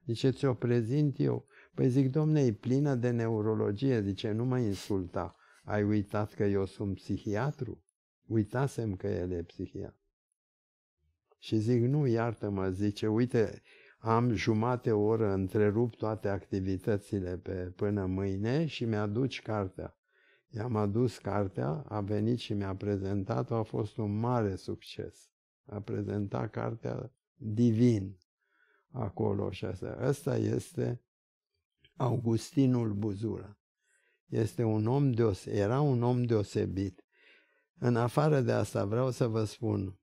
Zice, ți-o prezint eu. Păi zic, domne, e plină de neurologie, zice, nu mă insulta. Ai uitat că eu sunt psihiatru? Uitasem că el e psihiatru. Și zic, nu, iartă-mă, zice, uite, am jumate oră, întrerup toate activitățile pe, până mâine și mi-aduci cartea. I-am adus cartea, a venit și mi-a prezentat-o, a fost un mare succes. A prezentat cartea divin acolo și asta. Asta este Augustinul Buzura. Este un om deose- era un om deosebit. În afară de asta vreau să vă spun,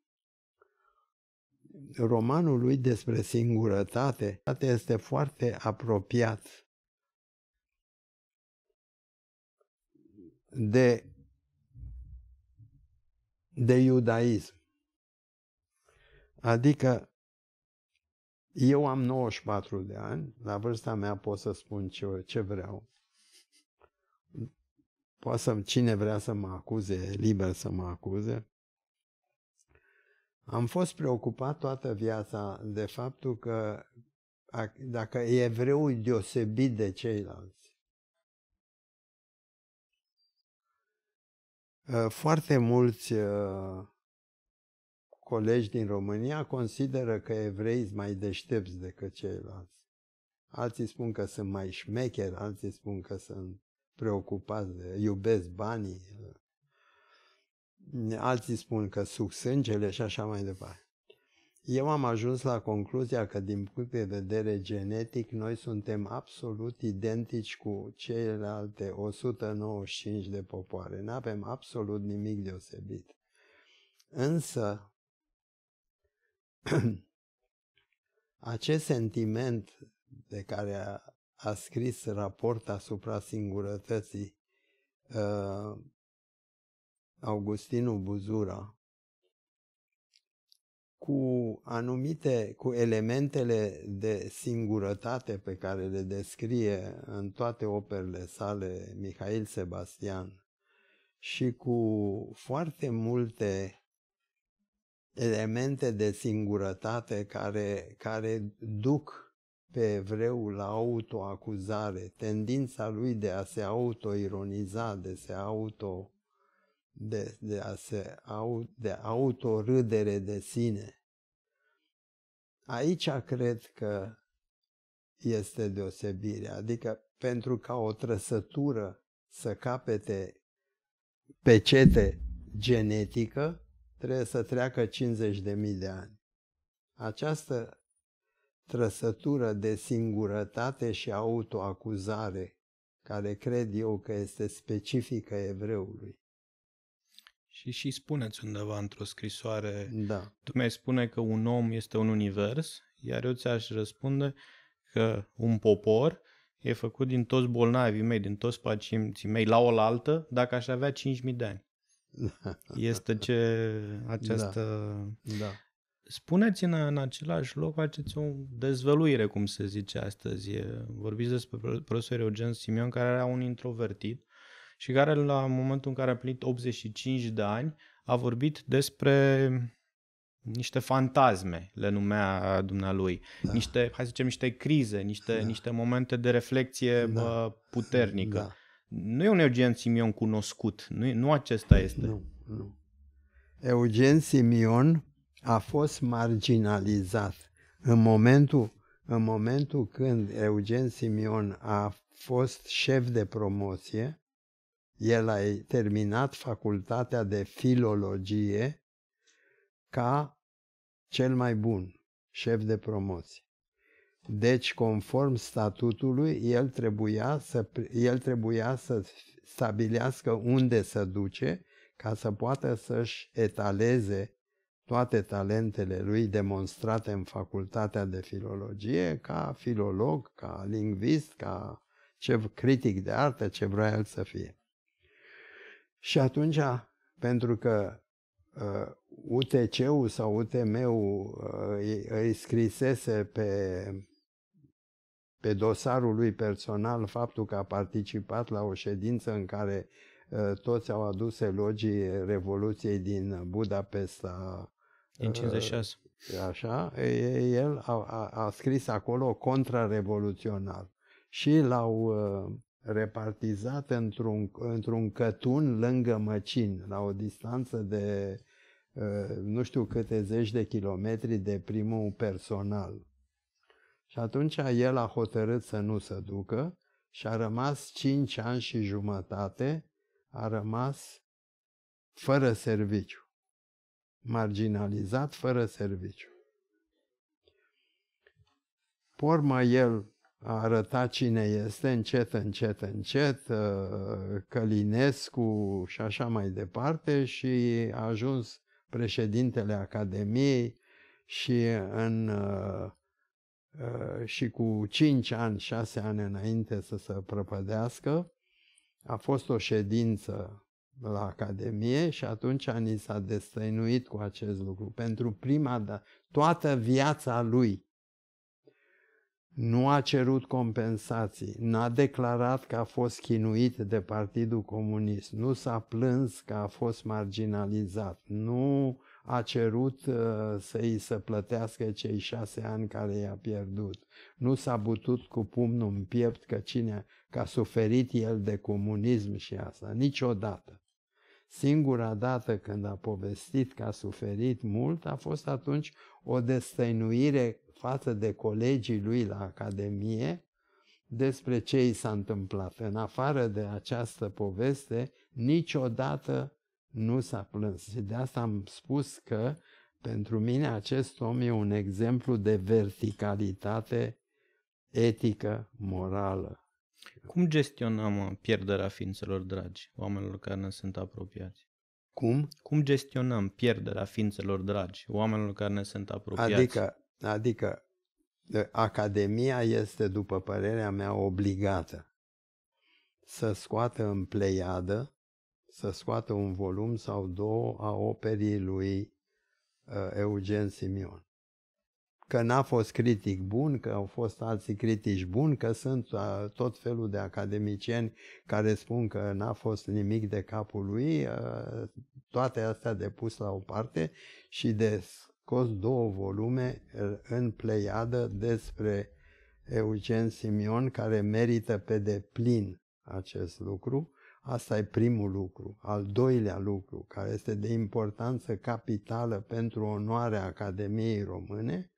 romanul lui despre singurătate este foarte apropiat de, de iudaism. Adică eu am 94 de ani, la vârsta mea pot să spun ce, ce vreau. Poate să, cine vrea să mă acuze, liber să mă acuze. Am fost preocupat toată viața de faptul că dacă evreul e deosebit de ceilalți, ă, foarte mulți uh, colegi din România consideră că evrei sunt mai deștepți decât ceilalți. Alții spun că sunt mai șmecheri, alții spun că sunt preocupați, de, iubesc banii, alții spun că suc sângele și așa mai departe. Eu am ajuns la concluzia că din punct de vedere genetic noi suntem absolut identici cu celelalte 195 de popoare. Nu avem absolut nimic deosebit. Însă Acest sentiment de care a, a scris raport asupra singurătății uh, Augustinul Buzura, cu anumite, cu elementele de singurătate pe care le descrie în toate operele sale Mihail Sebastian și cu foarte multe elemente de singurătate care, care duc pe evreu la autoacuzare, tendința lui de a se autoironiza, de, se auto, de, de a se au, de autorâdere de sine. Aici cred că este deosebire, adică pentru ca o trăsătură să capete pecete genetică, trebuie să treacă 50.000 de ani. Această trăsătură de singurătate și autoacuzare, care cred eu că este specifică evreului. Și și spuneți undeva într-o scrisoare, da. tu mi spune că un om este un univers, iar eu ți-aș răspunde că un popor e făcut din toți bolnavii mei, din toți pacienții mei, la oaltă, dacă aș avea 5.000 de ani. Este ce da. această... Da. da. Spuneți în, în același loc, faceți o dezvăluire, cum se zice astăzi. Vorbiți despre profesor Eugen Simion, care era un introvertit și care la momentul în care a plinit 85 de ani a vorbit despre niște fantasme, le numea dumnealui, da. niște, hai să zicem, niște crize, niște, da. niște momente de reflexie da. puternică. Da. Nu e un Eugen Simion cunoscut, nu, e, nu acesta este. Nu, nu. Eugen Simion a fost marginalizat. În momentul, în momentul când Eugen Simion a fost șef de promoție, el a terminat facultatea de filologie ca cel mai bun șef de promoție. Deci, conform statutului, el trebuia să, el trebuia să stabilească unde să duce ca să poată să-și etaleze toate talentele lui demonstrate în facultatea de filologie, ca filolog, ca lingvist, ca ce critic de artă, ce vrea el să fie. Și atunci, pentru că UTC-ul uh, sau UTM-ul uh, îi scrisese pe pe dosarul lui personal faptul că a participat la o ședință în care ă, toți au adus elogii Revoluției din Budapesta. Din 56. Ă, așa, el a, a, a scris acolo contrarevoluționar și l-au ă, repartizat într-un, într-un cătun lângă Măcin, la o distanță de nu știu câte zeci de kilometri de primul personal. Și atunci el a hotărât să nu se ducă și a rămas cinci ani și jumătate, a rămas fără serviciu, marginalizat fără serviciu. Pormă el a arătat cine este, încet, încet, încet, uh, Călinescu și așa mai departe și a ajuns președintele Academiei și în uh, Uh, și cu 5 ani, 6 ani înainte să se prăpădească, a fost o ședință la Academie și atunci ni s-a destăinuit cu acest lucru. Pentru prima dată, toată viața lui nu a cerut compensații, n-a declarat că a fost chinuit de Partidul Comunist, nu s-a plâns că a fost marginalizat, nu a cerut uh, să-i să plătească cei șase ani care i-a pierdut. Nu s-a butut cu pumnul în piept că cine, că a suferit el de comunism și asta, niciodată. Singura dată când a povestit că a suferit mult a fost atunci o destăinuire față de colegii lui la Academie despre ce i s-a întâmplat. În afară de această poveste, niciodată nu s-a plâns. Și de asta am spus că pentru mine acest om e un exemplu de verticalitate etică, morală. Cum gestionăm uh, pierderea ființelor dragi, oamenilor care ne sunt apropiați? Cum? Cum gestionăm pierderea ființelor dragi, oamenilor care ne sunt apropiați? Adică, adică Academia este, după părerea mea, obligată să scoată în pleiadă să scoată un volum sau două a operii lui uh, Eugen Simion. Că n-a fost critic bun, că au fost alții critici buni, că sunt uh, tot felul de academicieni care spun că n-a fost nimic de capul lui, uh, toate astea de pus la o parte și de scos două volume în pleiadă despre Eugen Simion, care merită pe deplin acest lucru Asta e primul lucru. Al doilea lucru, care este de importanță capitală pentru onoarea Academiei Române,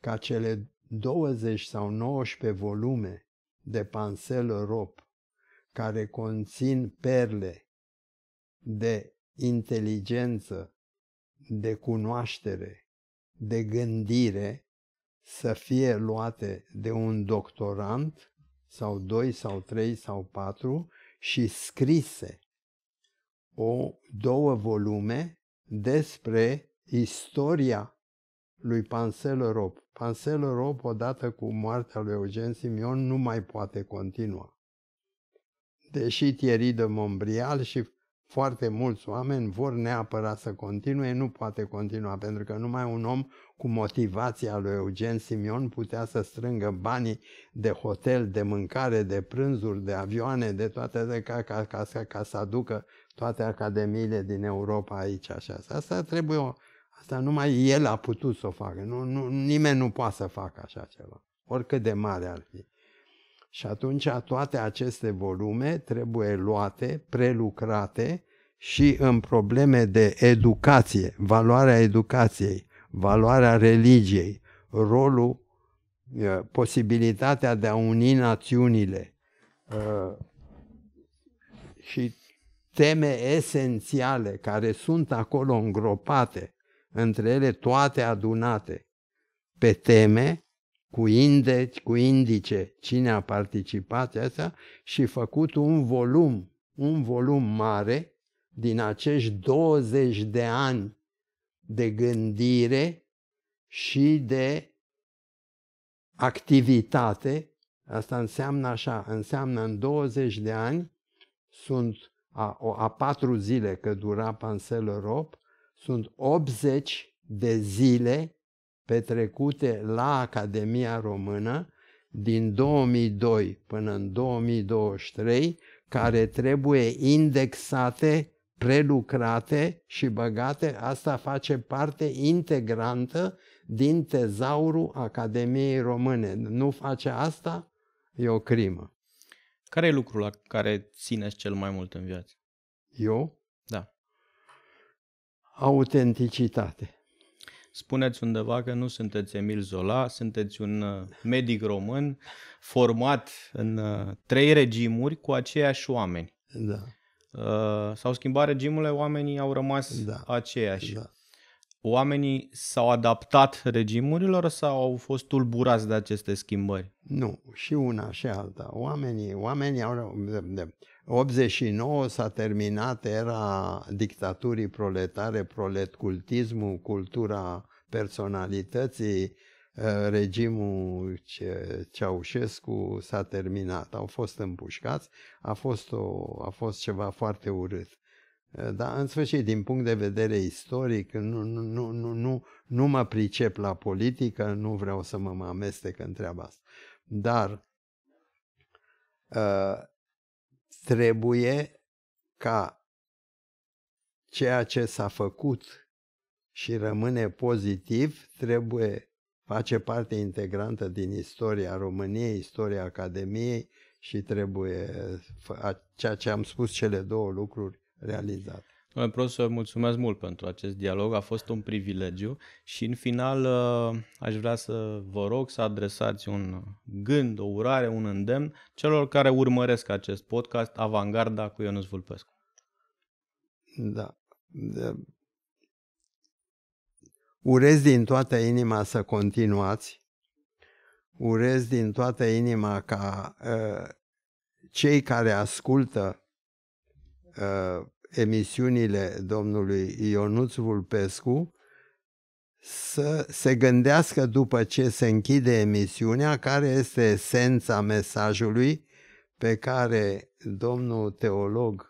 ca cele 20 sau 19 volume de Pansel Rop, care conțin perle de inteligență, de cunoaștere, de gândire, să fie luate de un doctorant sau doi sau trei sau patru și scrise o două volume despre istoria lui Pansel Rob, odată cu moartea lui Eugen Simion, nu mai poate continua. Deși Thierry de Montbrial și foarte mulți oameni vor neapărat să continue, nu poate continua, pentru că numai un om cu motivația lui Eugen Simion putea să strângă banii de hotel, de mâncare, de prânzuri, de avioane, de toate de ca, ca, ca, ca, ca să aducă toate academiile din Europa aici. Așa. Asta trebuie o, Asta numai el a putut să o facă. Nu, nu, nimeni nu poate să facă așa ceva, oricât de mare ar fi. Și atunci toate aceste volume trebuie luate, prelucrate și în probleme de educație, valoarea educației, valoarea religiei, rolul, posibilitatea de a uni națiunile și teme esențiale care sunt acolo îngropate, între ele toate adunate, pe teme cu indeci, cu indice, cine a participat asta și făcut un volum, un volum mare din acești 20 de ani de gândire și de activitate. Asta înseamnă așa, înseamnă în 20 de ani sunt a, a patru zile că dura Pansel Rop, sunt 80 de zile petrecute la Academia Română din 2002 până în 2023, care trebuie indexate prelucrate și băgate, asta face parte integrantă din tezaurul Academiei Române. Nu face asta, e o crimă. Care e lucrul la care țineți cel mai mult în viață? Eu? Da. Autenticitate. Spuneți undeva că nu sunteți Emil Zola, sunteți un uh, medic român format în uh, trei regimuri cu aceiași oameni. Da. Uh, s-au schimbat regimurile, oamenii au rămas da. aceiași. Da. Oamenii s-au adaptat regimurilor sau au fost tulburați de aceste schimbări? Nu, și una și alta. Oamenii, oamenii au... De, 89 s-a terminat era dictaturii proletare, proletcultismul, cultura personalității, Eh, regimul Ce- Ceaușescu s-a terminat, au fost împușcați, a fost, o, a fost ceva foarte urât. Eh, dar, în sfârșit, din punct de vedere istoric, nu, nu, nu, nu, nu, nu mă pricep la politică, nu vreau să mă amestec în treaba asta. Dar uh, trebuie ca ceea ce s-a făcut și rămâne pozitiv, trebuie face parte integrantă din istoria României, istoria Academiei și trebuie ceea ce am spus, cele două lucruri realizate. Domnule profesor, mulțumesc mult pentru acest dialog, a fost un privilegiu și în final ă, aș vrea să vă rog să adresați un gând, o urare, un îndemn celor care urmăresc acest podcast Avangarda cu Ionuț Vulpescu. Da. Urez din toată inima să continuați. Urez din toată inima ca uh, cei care ascultă uh, emisiunile domnului Ionuț Vulpescu să se gândească după ce se închide emisiunea care este esența mesajului pe care domnul teolog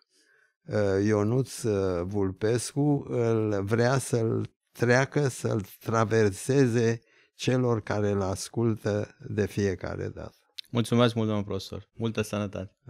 ă, Ionuț Vulpescu îl vrea să-l treacă, să-l traverseze celor care îl ascultă de fiecare dată. Mulțumesc mult, domnul profesor. Multă sănătate!